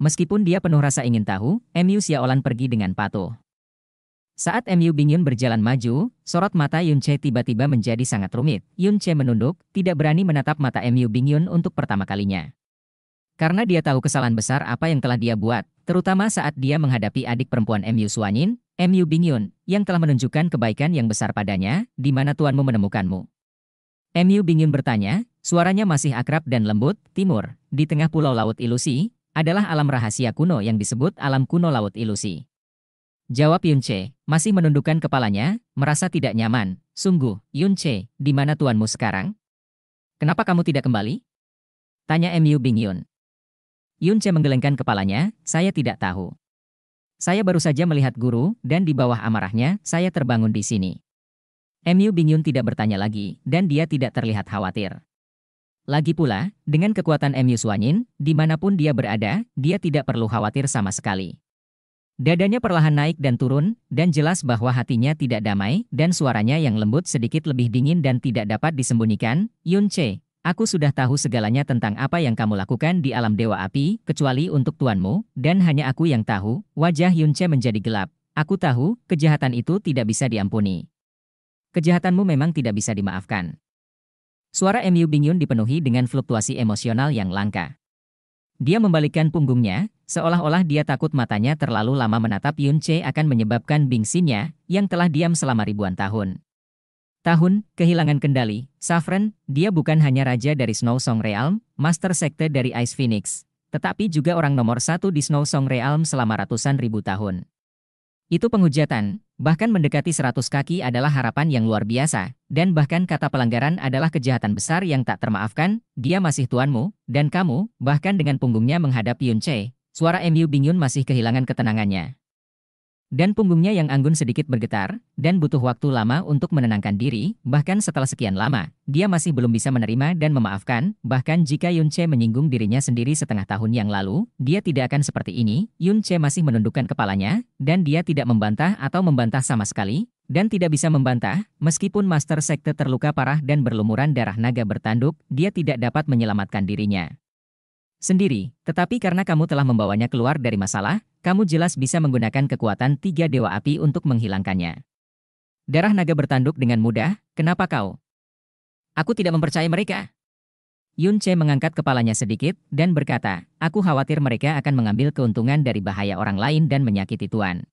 Meskipun dia penuh rasa ingin tahu, MU Xiaolan pergi dengan patuh. Saat MU Bingyun berjalan maju, sorot mata Yun Che tiba-tiba menjadi sangat rumit. Yun Che menunduk, tidak berani menatap mata MU Bingyun untuk pertama kalinya. Karena dia tahu kesalahan besar apa yang telah dia buat, terutama saat dia menghadapi adik perempuan MU Suanyin, MU Bingyun, yang telah menunjukkan kebaikan yang besar padanya, di mana tuanmu menemukanmu. MU Bingyun bertanya, suaranya masih akrab dan lembut, timur, di tengah pulau Laut Ilusi, adalah alam rahasia kuno yang disebut alam kuno Laut Ilusi. Jawab Yun Che, masih menundukkan kepalanya, merasa tidak nyaman, sungguh, Yun Che, di mana tuanmu sekarang? Kenapa kamu tidak kembali? Tanya MU Bingyun. Yun Che menggelengkan kepalanya, saya tidak tahu. Saya baru saja melihat guru, dan di bawah amarahnya, saya terbangun di sini. Mu Bingyun tidak bertanya lagi, dan dia tidak terlihat khawatir. Lagi pula, dengan kekuatan Mu Suanyin, dimanapun dia berada, dia tidak perlu khawatir sama sekali. Dadanya perlahan naik dan turun, dan jelas bahwa hatinya tidak damai, dan suaranya yang lembut sedikit lebih dingin dan tidak dapat disembunyikan, Yun Che, Aku sudah tahu segalanya tentang apa yang kamu lakukan di alam dewa api, kecuali untuk tuanmu, dan hanya aku yang tahu. Wajah Yunce menjadi gelap. Aku tahu, kejahatan itu tidak bisa diampuni. Kejahatanmu memang tidak bisa dimaafkan. Suara Mu Bingyun dipenuhi dengan fluktuasi emosional yang langka. Dia membalikkan punggungnya, seolah-olah dia takut matanya terlalu lama menatap Yunce akan menyebabkan bingsinya, yang telah diam selama ribuan tahun tahun, kehilangan kendali. Safran. dia bukan hanya raja dari Snow Song Realm, master sekte dari Ice Phoenix, tetapi juga orang nomor satu di Snow Song Realm selama ratusan ribu tahun. Itu penghujatan, bahkan mendekati seratus kaki adalah harapan yang luar biasa, dan bahkan kata pelanggaran adalah kejahatan besar yang tak termaafkan, dia masih tuanmu, dan kamu, bahkan dengan punggungnya menghadap Yun Che, suara MU Bingyun masih kehilangan ketenangannya. Dan punggungnya yang anggun sedikit bergetar, dan butuh waktu lama untuk menenangkan diri, bahkan setelah sekian lama, dia masih belum bisa menerima dan memaafkan, bahkan jika Yun Che menyinggung dirinya sendiri setengah tahun yang lalu, dia tidak akan seperti ini, Yun Che masih menundukkan kepalanya, dan dia tidak membantah atau membantah sama sekali, dan tidak bisa membantah, meskipun Master Sekte terluka parah dan berlumuran darah naga bertanduk, dia tidak dapat menyelamatkan dirinya. Sendiri, tetapi karena kamu telah membawanya keluar dari masalah, kamu jelas bisa menggunakan kekuatan tiga dewa api untuk menghilangkannya. Darah naga bertanduk dengan mudah, kenapa kau? Aku tidak mempercayai mereka. Yun Che mengangkat kepalanya sedikit dan berkata, aku khawatir mereka akan mengambil keuntungan dari bahaya orang lain dan menyakiti Tuan.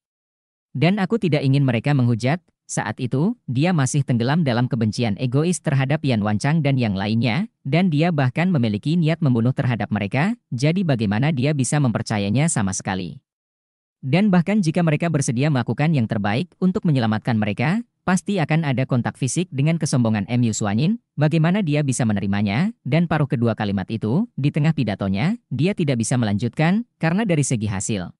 Dan aku tidak ingin mereka menghujat, saat itu, dia masih tenggelam dalam kebencian egois terhadap Yan Wancang dan yang lainnya, dan dia bahkan memiliki niat membunuh terhadap mereka, jadi bagaimana dia bisa mempercayainya sama sekali. Dan bahkan jika mereka bersedia melakukan yang terbaik untuk menyelamatkan mereka, pasti akan ada kontak fisik dengan kesombongan M. Yuswanyin, bagaimana dia bisa menerimanya, dan paruh kedua kalimat itu, di tengah pidatonya, dia tidak bisa melanjutkan, karena dari segi hasil.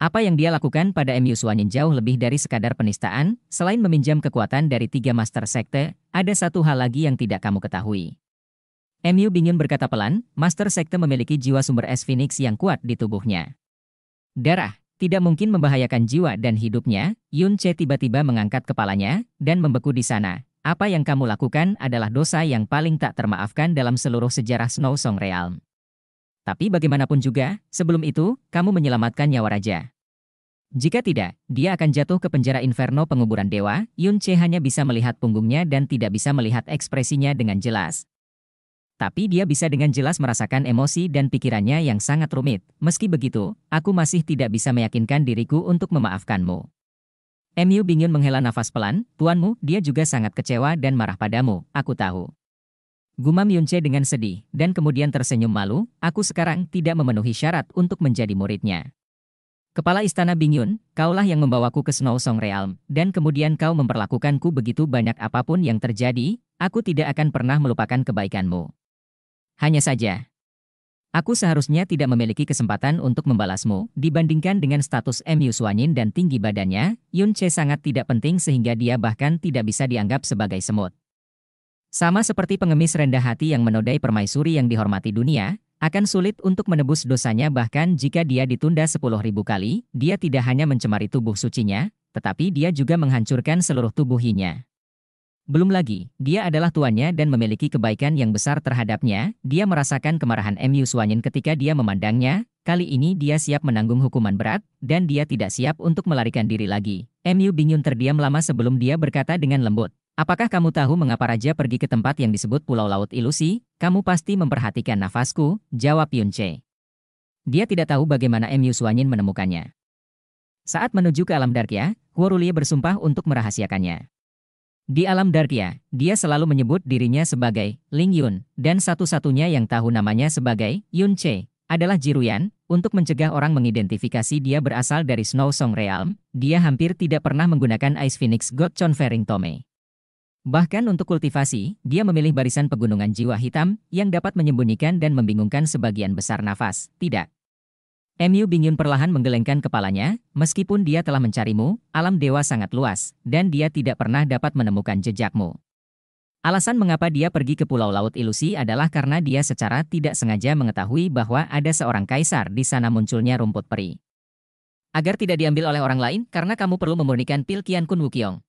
Apa yang dia lakukan pada M. Yuswanyin jauh lebih dari sekadar penistaan, selain meminjam kekuatan dari tiga master sekte, ada satu hal lagi yang tidak kamu ketahui. MU bingin berkata pelan, master sekte memiliki jiwa sumber es phoenix yang kuat di tubuhnya. Darah tidak mungkin membahayakan jiwa dan hidupnya, Yun Che tiba-tiba mengangkat kepalanya dan membeku di sana. Apa yang kamu lakukan adalah dosa yang paling tak termaafkan dalam seluruh sejarah Snow Song Realm. Tapi bagaimanapun juga, sebelum itu, kamu menyelamatkan nyawa raja. Jika tidak, dia akan jatuh ke penjara inferno penguburan dewa, Yun Che hanya bisa melihat punggungnya dan tidak bisa melihat ekspresinya dengan jelas. Tapi dia bisa dengan jelas merasakan emosi dan pikirannya yang sangat rumit. Meski begitu, aku masih tidak bisa meyakinkan diriku untuk memaafkanmu. Mu Bingyun menghela nafas pelan, tuanmu, dia juga sangat kecewa dan marah padamu, aku tahu. Gumam Yunce dengan sedih, dan kemudian tersenyum malu, aku sekarang tidak memenuhi syarat untuk menjadi muridnya. Kepala Istana Bingyun, kaulah yang membawaku ke Snow Song Realm, dan kemudian kau memperlakukanku begitu banyak apapun yang terjadi, aku tidak akan pernah melupakan kebaikanmu. Hanya saja, aku seharusnya tidak memiliki kesempatan untuk membalasmu. Dibandingkan dengan status MU Yuswanyin dan tinggi badannya, Yun Che sangat tidak penting sehingga dia bahkan tidak bisa dianggap sebagai semut. Sama seperti pengemis rendah hati yang menodai permaisuri yang dihormati dunia, akan sulit untuk menebus dosanya bahkan jika dia ditunda 10.000 kali, dia tidak hanya mencemari tubuh sucinya, tetapi dia juga menghancurkan seluruh tubuhnya. Belum lagi, dia adalah tuannya dan memiliki kebaikan yang besar terhadapnya, dia merasakan kemarahan M. Yuswanyin ketika dia memandangnya, kali ini dia siap menanggung hukuman berat, dan dia tidak siap untuk melarikan diri lagi. M. bingung terdiam lama sebelum dia berkata dengan lembut, Apakah kamu tahu mengapa Raja pergi ke tempat yang disebut Pulau Laut Ilusi? Kamu pasti memperhatikan nafasku, jawab Yun Che. Dia tidak tahu bagaimana M. Yuswanyin menemukannya. Saat menuju ke alam Darkya, Huorulie bersumpah untuk merahasiakannya. Di alam Dardia, dia selalu menyebut dirinya sebagai Ling Yun, dan satu-satunya yang tahu namanya sebagai Yun Che adalah Jiruyan. Untuk mencegah orang mengidentifikasi dia berasal dari Snow Song Realm, dia hampir tidak pernah menggunakan Ice Phoenix God Conferring Tome. Bahkan untuk kultivasi, dia memilih barisan pegunungan jiwa hitam yang dapat menyembunyikan dan membingungkan sebagian besar nafas. Tidak, Mu Bingyun perlahan menggelengkan kepalanya, meskipun dia telah mencarimu, alam dewa sangat luas, dan dia tidak pernah dapat menemukan jejakmu. Alasan mengapa dia pergi ke Pulau Laut Ilusi adalah karena dia secara tidak sengaja mengetahui bahwa ada seorang kaisar di sana munculnya rumput peri. Agar tidak diambil oleh orang lain karena kamu perlu memurnikan pil Kian Kun Wukiong.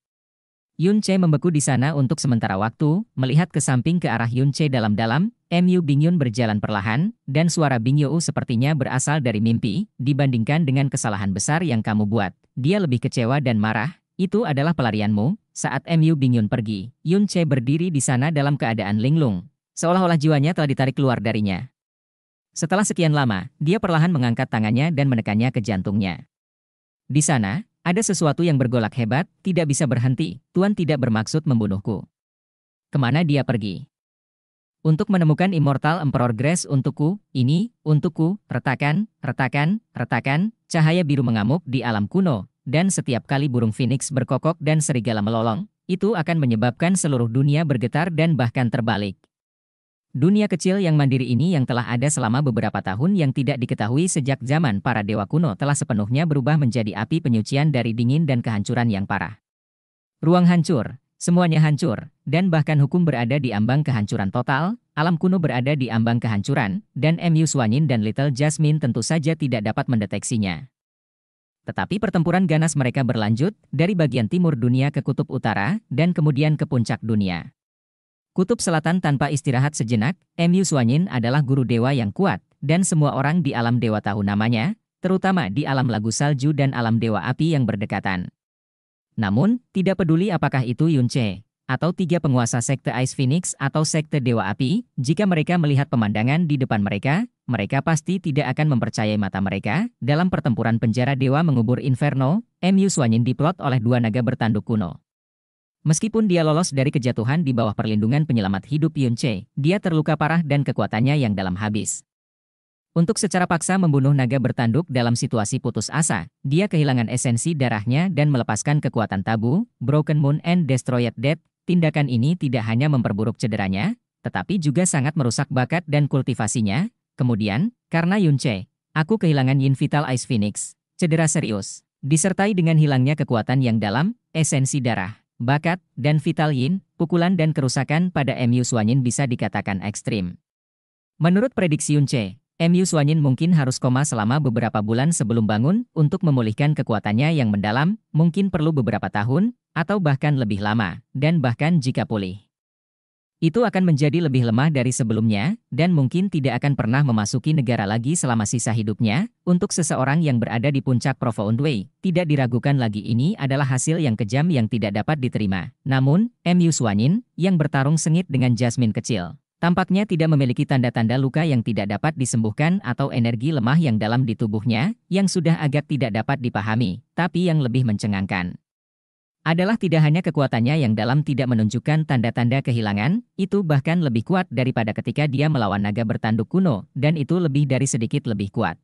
Yun Che membeku di sana untuk sementara waktu, melihat ke samping ke arah Yun Che dalam-dalam, Mu Bingyun berjalan perlahan, dan suara Bing Yu sepertinya berasal dari mimpi, dibandingkan dengan kesalahan besar yang kamu buat. Dia lebih kecewa dan marah, itu adalah pelarianmu. Saat Mu Bingyun pergi, Yun Che berdiri di sana dalam keadaan linglung. Seolah-olah jiwanya telah ditarik keluar darinya. Setelah sekian lama, dia perlahan mengangkat tangannya dan menekannya ke jantungnya. Di sana, ada sesuatu yang bergolak hebat, tidak bisa berhenti. Tuan tidak bermaksud membunuhku. Kemana dia pergi? Untuk menemukan Immortal Emperor Grace untukku, ini, untukku, retakan, retakan, retakan, cahaya biru mengamuk di alam kuno, dan setiap kali burung phoenix berkokok dan serigala melolong, itu akan menyebabkan seluruh dunia bergetar dan bahkan terbalik. Dunia kecil yang mandiri ini yang telah ada selama beberapa tahun yang tidak diketahui sejak zaman para dewa kuno telah sepenuhnya berubah menjadi api penyucian dari dingin dan kehancuran yang parah. Ruang hancur, semuanya hancur, dan bahkan hukum berada di ambang kehancuran total, alam kuno berada di ambang kehancuran, dan Mu Swanin dan Little Jasmine tentu saja tidak dapat mendeteksinya. Tetapi pertempuran ganas mereka berlanjut dari bagian timur dunia ke kutub utara dan kemudian ke puncak dunia. Kutub Selatan tanpa istirahat sejenak, MU Suanyin adalah guru dewa yang kuat, dan semua orang di alam dewa tahu namanya, terutama di alam lagu salju dan alam dewa api yang berdekatan. Namun, tidak peduli apakah itu Yunche, atau tiga penguasa sekte Ice Phoenix atau sekte Dewa Api, jika mereka melihat pemandangan di depan mereka, mereka pasti tidak akan mempercayai mata mereka. Dalam pertempuran penjara Dewa mengubur Inferno, MU Suanyin diplot oleh dua naga bertanduk kuno. Meskipun dia lolos dari kejatuhan di bawah perlindungan penyelamat hidup Yun Che, dia terluka parah dan kekuatannya yang dalam habis. Untuk secara paksa membunuh naga bertanduk dalam situasi putus asa, dia kehilangan esensi darahnya dan melepaskan kekuatan tabu, Broken Moon and Destroyed Dead, Tindakan ini tidak hanya memperburuk cederanya, tetapi juga sangat merusak bakat dan kultivasinya. Kemudian, karena Yun Che, aku kehilangan Yin Vital Ice Phoenix, cedera serius, disertai dengan hilangnya kekuatan yang dalam, esensi darah bakat, dan vital yin, pukulan dan kerusakan pada MU Suanyin bisa dikatakan ekstrim. Menurut prediksi Yun Che, MU Suanyin mungkin harus koma selama beberapa bulan sebelum bangun untuk memulihkan kekuatannya yang mendalam, mungkin perlu beberapa tahun, atau bahkan lebih lama, dan bahkan jika pulih itu akan menjadi lebih lemah dari sebelumnya, dan mungkin tidak akan pernah memasuki negara lagi selama sisa hidupnya. Untuk seseorang yang berada di puncak Profound Way, tidak diragukan lagi ini adalah hasil yang kejam yang tidak dapat diterima. Namun, M.U. Swanin yang bertarung sengit dengan Jasmine kecil, tampaknya tidak memiliki tanda-tanda luka yang tidak dapat disembuhkan atau energi lemah yang dalam di tubuhnya, yang sudah agak tidak dapat dipahami, tapi yang lebih mencengangkan adalah tidak hanya kekuatannya yang dalam tidak menunjukkan tanda-tanda kehilangan, itu bahkan lebih kuat daripada ketika dia melawan naga bertanduk kuno, dan itu lebih dari sedikit lebih kuat.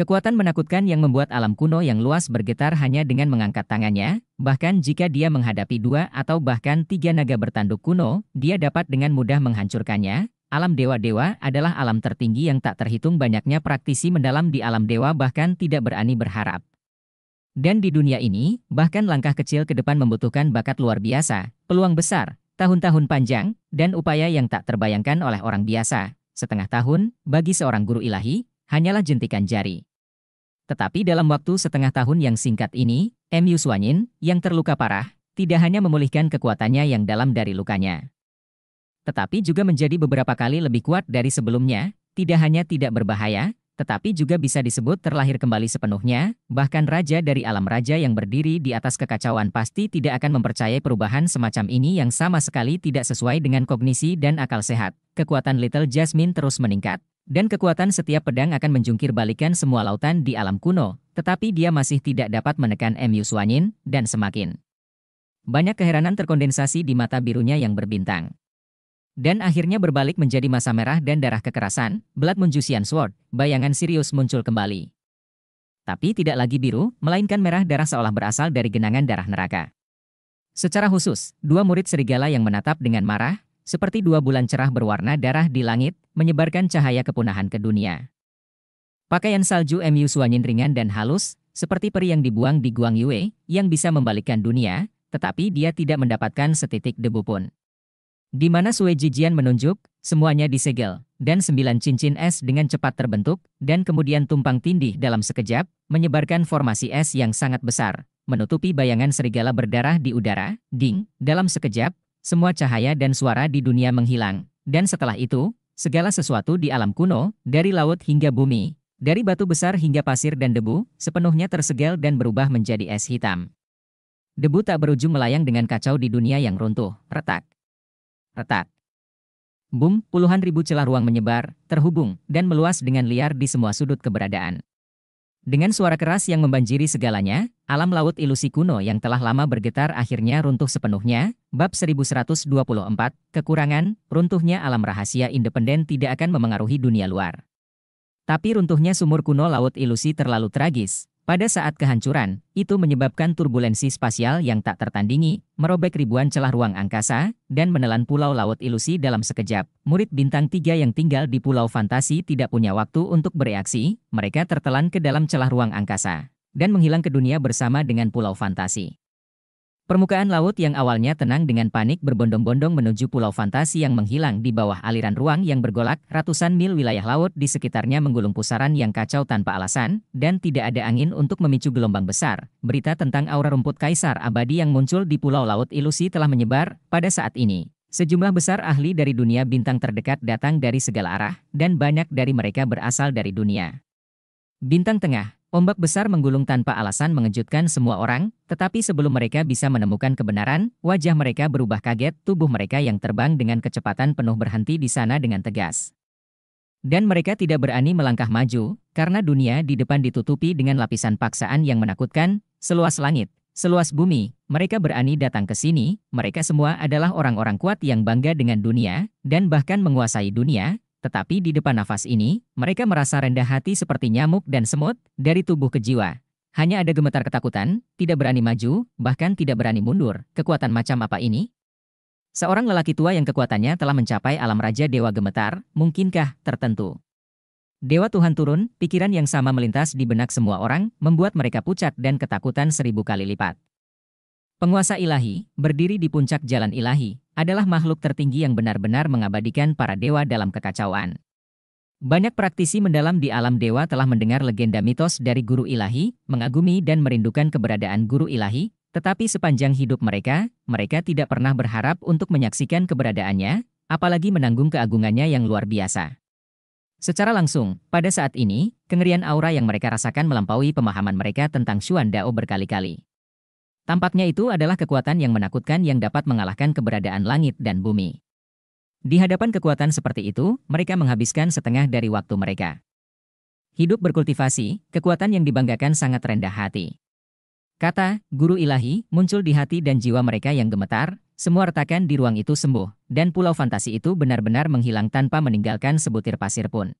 Kekuatan menakutkan yang membuat alam kuno yang luas bergetar hanya dengan mengangkat tangannya, bahkan jika dia menghadapi dua atau bahkan tiga naga bertanduk kuno, dia dapat dengan mudah menghancurkannya. Alam dewa-dewa adalah alam tertinggi yang tak terhitung banyaknya praktisi mendalam di alam dewa bahkan tidak berani berharap. Dan di dunia ini, bahkan langkah kecil ke depan membutuhkan bakat luar biasa, peluang besar, tahun-tahun panjang, dan upaya yang tak terbayangkan oleh orang biasa. Setengah tahun, bagi seorang guru ilahi, hanyalah jentikan jari. Tetapi dalam waktu setengah tahun yang singkat ini, M. Yuswanyin, yang terluka parah, tidak hanya memulihkan kekuatannya yang dalam dari lukanya. Tetapi juga menjadi beberapa kali lebih kuat dari sebelumnya, tidak hanya tidak berbahaya, tetapi juga bisa disebut terlahir kembali sepenuhnya, bahkan raja dari alam raja yang berdiri di atas kekacauan pasti tidak akan mempercayai perubahan semacam ini yang sama sekali tidak sesuai dengan kognisi dan akal sehat. Kekuatan Little Jasmine terus meningkat, dan kekuatan setiap pedang akan menjungkir balikan semua lautan di alam kuno, tetapi dia masih tidak dapat menekan Mu Suanyin, dan semakin banyak keheranan terkondensasi di mata birunya yang berbintang. Dan akhirnya berbalik menjadi masa merah dan darah kekerasan, Blood Moon Jusian Sword, bayangan Sirius muncul kembali. Tapi tidak lagi biru, melainkan merah darah seolah berasal dari genangan darah neraka. Secara khusus, dua murid serigala yang menatap dengan marah, seperti dua bulan cerah berwarna darah di langit, menyebarkan cahaya kepunahan ke dunia. Pakaian salju MU Suanyin ringan dan halus, seperti peri yang dibuang di Guang Yue, yang bisa membalikkan dunia, tetapi dia tidak mendapatkan setitik debu pun. Di mana Sue Jijian menunjuk, semuanya disegel, dan sembilan cincin es dengan cepat terbentuk, dan kemudian tumpang tindih dalam sekejap, menyebarkan formasi es yang sangat besar, menutupi bayangan serigala berdarah di udara, ding, dalam sekejap, semua cahaya dan suara di dunia menghilang. Dan setelah itu, segala sesuatu di alam kuno, dari laut hingga bumi, dari batu besar hingga pasir dan debu, sepenuhnya tersegel dan berubah menjadi es hitam. Debu tak berujung melayang dengan kacau di dunia yang runtuh, retak, retak. Boom, puluhan ribu celah ruang menyebar, terhubung, dan meluas dengan liar di semua sudut keberadaan. Dengan suara keras yang membanjiri segalanya, alam laut ilusi kuno yang telah lama bergetar akhirnya runtuh sepenuhnya. Bab 1124, kekurangan, runtuhnya alam rahasia independen tidak akan memengaruhi dunia luar. Tapi runtuhnya sumur kuno laut ilusi terlalu tragis, pada saat kehancuran, itu menyebabkan turbulensi spasial yang tak tertandingi, merobek ribuan celah ruang angkasa, dan menelan pulau laut ilusi dalam sekejap. Murid bintang tiga yang tinggal di pulau fantasi tidak punya waktu untuk bereaksi, mereka tertelan ke dalam celah ruang angkasa, dan menghilang ke dunia bersama dengan pulau fantasi. Permukaan laut yang awalnya tenang dengan panik berbondong-bondong menuju pulau fantasi yang menghilang di bawah aliran ruang yang bergolak, ratusan mil wilayah laut di sekitarnya menggulung pusaran yang kacau tanpa alasan, dan tidak ada angin untuk memicu gelombang besar. Berita tentang aura rumput kaisar abadi yang muncul di pulau laut ilusi telah menyebar pada saat ini. Sejumlah besar ahli dari dunia bintang terdekat datang dari segala arah, dan banyak dari mereka berasal dari dunia bintang tengah. Ombak besar menggulung tanpa alasan mengejutkan semua orang, tetapi sebelum mereka bisa menemukan kebenaran, wajah mereka berubah kaget, tubuh mereka yang terbang dengan kecepatan penuh berhenti di sana dengan tegas. Dan mereka tidak berani melangkah maju, karena dunia di depan ditutupi dengan lapisan paksaan yang menakutkan, seluas langit, seluas bumi, mereka berani datang ke sini, mereka semua adalah orang-orang kuat yang bangga dengan dunia, dan bahkan menguasai dunia, tetapi di depan nafas ini, mereka merasa rendah hati seperti nyamuk dan semut, dari tubuh ke jiwa. Hanya ada gemetar ketakutan, tidak berani maju, bahkan tidak berani mundur. Kekuatan macam apa ini? Seorang lelaki tua yang kekuatannya telah mencapai alam raja dewa gemetar, mungkinkah tertentu? Dewa Tuhan turun, pikiran yang sama melintas di benak semua orang, membuat mereka pucat dan ketakutan seribu kali lipat. Penguasa ilahi, berdiri di puncak jalan ilahi, adalah makhluk tertinggi yang benar-benar mengabadikan para dewa dalam kekacauan. Banyak praktisi mendalam di alam dewa telah mendengar legenda mitos dari guru ilahi, mengagumi dan merindukan keberadaan guru ilahi, tetapi sepanjang hidup mereka, mereka tidak pernah berharap untuk menyaksikan keberadaannya, apalagi menanggung keagungannya yang luar biasa. Secara langsung, pada saat ini, kengerian aura yang mereka rasakan melampaui pemahaman mereka tentang Xuan Dao berkali-kali. Tampaknya itu adalah kekuatan yang menakutkan yang dapat mengalahkan keberadaan langit dan bumi. Di hadapan kekuatan seperti itu, mereka menghabiskan setengah dari waktu mereka. Hidup berkultivasi, kekuatan yang dibanggakan sangat rendah hati. Kata, guru ilahi, muncul di hati dan jiwa mereka yang gemetar, semua retakan di ruang itu sembuh, dan pulau fantasi itu benar-benar menghilang tanpa meninggalkan sebutir pasir pun.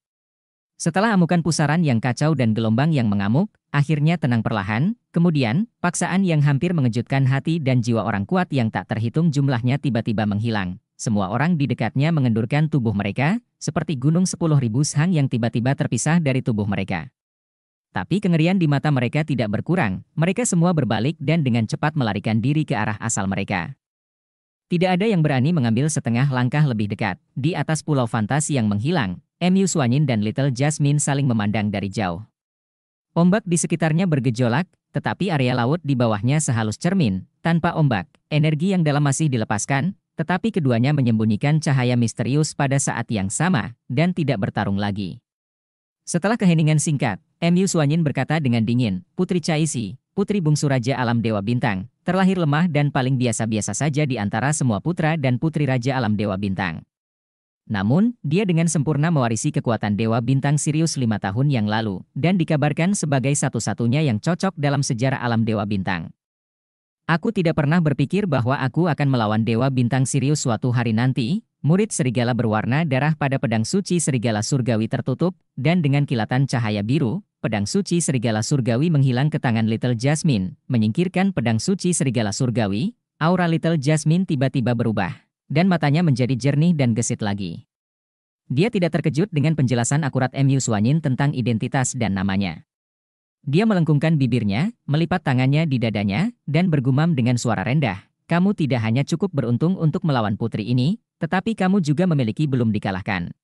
Setelah amukan pusaran yang kacau dan gelombang yang mengamuk, Akhirnya tenang perlahan, kemudian, paksaan yang hampir mengejutkan hati dan jiwa orang kuat yang tak terhitung jumlahnya tiba-tiba menghilang. Semua orang di dekatnya mengendurkan tubuh mereka, seperti gunung sepuluh ribu sang yang tiba-tiba terpisah dari tubuh mereka. Tapi kengerian di mata mereka tidak berkurang, mereka semua berbalik dan dengan cepat melarikan diri ke arah asal mereka. Tidak ada yang berani mengambil setengah langkah lebih dekat. Di atas pulau fantasi yang menghilang, Mu Suanyin dan Little Jasmine saling memandang dari jauh. Ombak di sekitarnya bergejolak, tetapi area laut di bawahnya sehalus cermin. Tanpa ombak, energi yang dalam masih dilepaskan, tetapi keduanya menyembunyikan cahaya misterius pada saat yang sama, dan tidak bertarung lagi. Setelah keheningan singkat, MU Suanyin berkata dengan dingin, Putri Caisi, putri bungsu Raja Alam Dewa Bintang, terlahir lemah dan paling biasa-biasa saja di antara semua putra dan putri Raja Alam Dewa Bintang. Namun, dia dengan sempurna mewarisi kekuatan Dewa Bintang Sirius lima tahun yang lalu, dan dikabarkan sebagai satu-satunya yang cocok dalam sejarah alam Dewa Bintang. Aku tidak pernah berpikir bahwa aku akan melawan Dewa Bintang Sirius suatu hari nanti, murid serigala berwarna darah pada pedang suci serigala surgawi tertutup, dan dengan kilatan cahaya biru, pedang suci serigala surgawi menghilang ke tangan Little Jasmine, menyingkirkan pedang suci serigala surgawi, aura Little Jasmine tiba-tiba berubah dan matanya menjadi jernih dan gesit lagi. Dia tidak terkejut dengan penjelasan akurat M. Yuswanyin tentang identitas dan namanya. Dia melengkungkan bibirnya, melipat tangannya di dadanya, dan bergumam dengan suara rendah. Kamu tidak hanya cukup beruntung untuk melawan putri ini, tetapi kamu juga memiliki belum dikalahkan.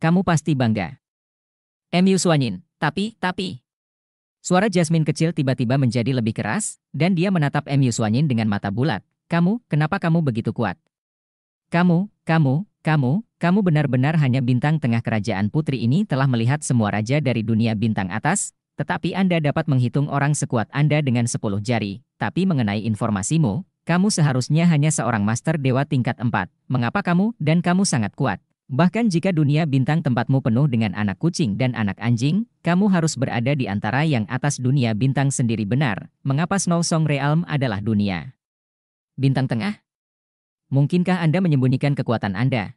Kamu pasti bangga. M. Yuswanyin, tapi, tapi. Suara Jasmine kecil tiba-tiba menjadi lebih keras, dan dia menatap M. Yuswanyin dengan mata bulat. Kamu, kenapa kamu begitu kuat? Kamu, kamu, kamu, kamu benar-benar hanya bintang tengah kerajaan putri ini telah melihat semua raja dari dunia bintang atas, tetapi Anda dapat menghitung orang sekuat Anda dengan sepuluh jari. Tapi mengenai informasimu, kamu seharusnya hanya seorang master dewa tingkat empat. Mengapa kamu dan kamu sangat kuat? Bahkan jika dunia bintang tempatmu penuh dengan anak kucing dan anak anjing, kamu harus berada di antara yang atas dunia bintang sendiri benar. Mengapa Snow Song Realm adalah dunia? Bintang tengah? Mungkinkah Anda menyembunyikan kekuatan Anda?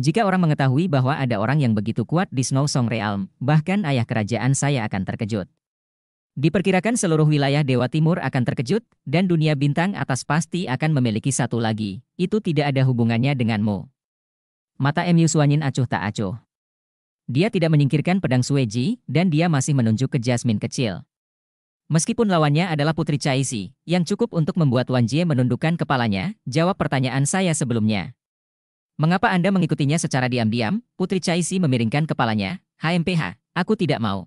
Jika orang mengetahui bahwa ada orang yang begitu kuat di Snow Song Realm, bahkan ayah kerajaan saya akan terkejut. Diperkirakan seluruh wilayah Dewa Timur akan terkejut, dan dunia bintang atas pasti akan memiliki satu lagi. Itu tidak ada hubungannya denganmu. Mata M. Yuswanin acuh tak acuh. Dia tidak menyingkirkan pedang Sueji, dan dia masih menunjuk ke Jasmine kecil. Meskipun lawannya adalah Putri Chaisi, yang cukup untuk membuat Wan Jie menundukkan kepalanya, jawab pertanyaan saya sebelumnya. Mengapa Anda mengikutinya secara diam-diam? Putri Chaisi memiringkan kepalanya. HMPH, aku tidak mau.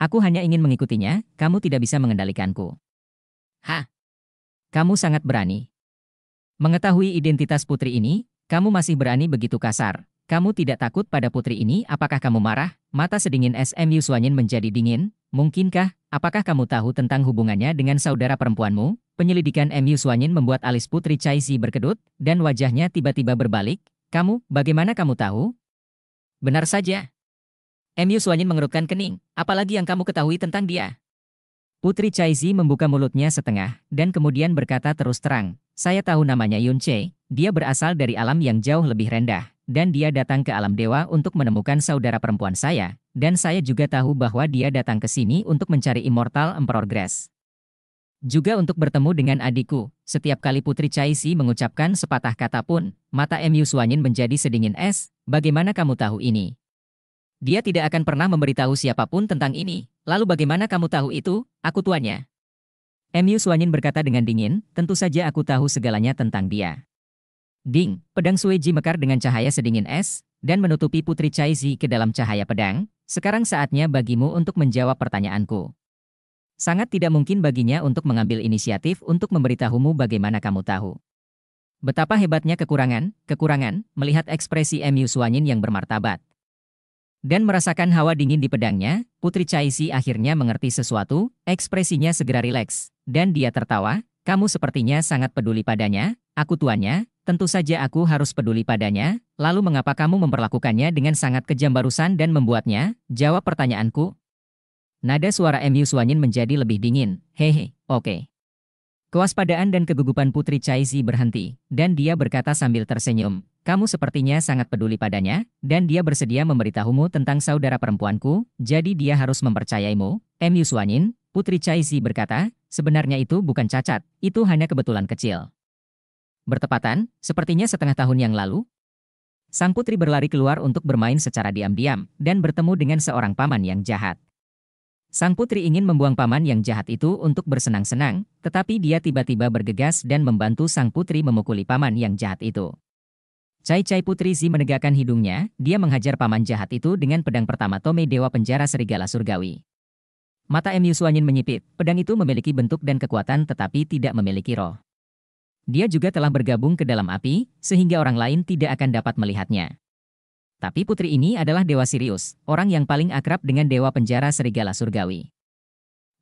Aku hanya ingin mengikutinya, kamu tidak bisa mengendalikanku. Ha. Kamu sangat berani. Mengetahui identitas putri ini, kamu masih berani begitu kasar. Kamu tidak takut pada putri ini, apakah kamu marah? Mata sedingin SMU Suanyin menjadi dingin. Mungkinkah, apakah kamu tahu tentang hubungannya dengan saudara perempuanmu? Penyelidikan MU Suanyin membuat alis putri Chai Chaisi berkedut, dan wajahnya tiba-tiba berbalik. Kamu, bagaimana kamu tahu? Benar saja. MU Suanyin mengerutkan kening, apalagi yang kamu ketahui tentang dia? Putri Chai Chaisi membuka mulutnya setengah, dan kemudian berkata terus terang, saya tahu namanya Yun Che, dia berasal dari alam yang jauh lebih rendah dan dia datang ke alam dewa untuk menemukan saudara perempuan saya, dan saya juga tahu bahwa dia datang ke sini untuk mencari Immortal Emperor Grass. Juga untuk bertemu dengan adikku, setiap kali Putri Si mengucapkan sepatah kata pun, mata M. Suanyin menjadi sedingin es, bagaimana kamu tahu ini? Dia tidak akan pernah memberitahu siapapun tentang ini, lalu bagaimana kamu tahu itu, aku tuannya. M. Suanyin berkata dengan dingin, tentu saja aku tahu segalanya tentang dia. Ding, pedang Sueji mekar dengan cahaya sedingin es, dan menutupi Putri Zi ke dalam cahaya pedang, sekarang saatnya bagimu untuk menjawab pertanyaanku. Sangat tidak mungkin baginya untuk mengambil inisiatif untuk memberitahumu bagaimana kamu tahu. Betapa hebatnya kekurangan, kekurangan, melihat ekspresi Mu Suanyin yang bermartabat. Dan merasakan hawa dingin di pedangnya, Putri Chaizi akhirnya mengerti sesuatu, ekspresinya segera rileks, dan dia tertawa, kamu sepertinya sangat peduli padanya, aku tuanya. Tentu saja aku harus peduli padanya, lalu mengapa kamu memperlakukannya dengan sangat kejam barusan dan membuatnya? Jawab pertanyaanku. Nada suara Mu Suanyin menjadi lebih dingin. Hehe, oke. Okay. Kewaspadaan dan kegugupan Putri Zi berhenti, dan dia berkata sambil tersenyum, kamu sepertinya sangat peduli padanya, dan dia bersedia memberitahumu tentang saudara perempuanku, jadi dia harus mempercayaimu. Mu Suanyin. Putri Zi berkata, sebenarnya itu bukan cacat, itu hanya kebetulan kecil. Bertepatan, sepertinya setengah tahun yang lalu, sang putri berlari keluar untuk bermain secara diam-diam dan bertemu dengan seorang paman yang jahat. Sang putri ingin membuang paman yang jahat itu untuk bersenang-senang, tetapi dia tiba-tiba bergegas dan membantu sang putri memukuli paman yang jahat itu. Cai-cai putri Zi menegakkan hidungnya, dia menghajar paman jahat itu dengan pedang pertama Tome Dewa Penjara Serigala Surgawi. Mata Emiu Suanyin menyipit, pedang itu memiliki bentuk dan kekuatan tetapi tidak memiliki roh. Dia juga telah bergabung ke dalam api, sehingga orang lain tidak akan dapat melihatnya. Tapi putri ini adalah Dewa Sirius, orang yang paling akrab dengan Dewa Penjara Serigala Surgawi.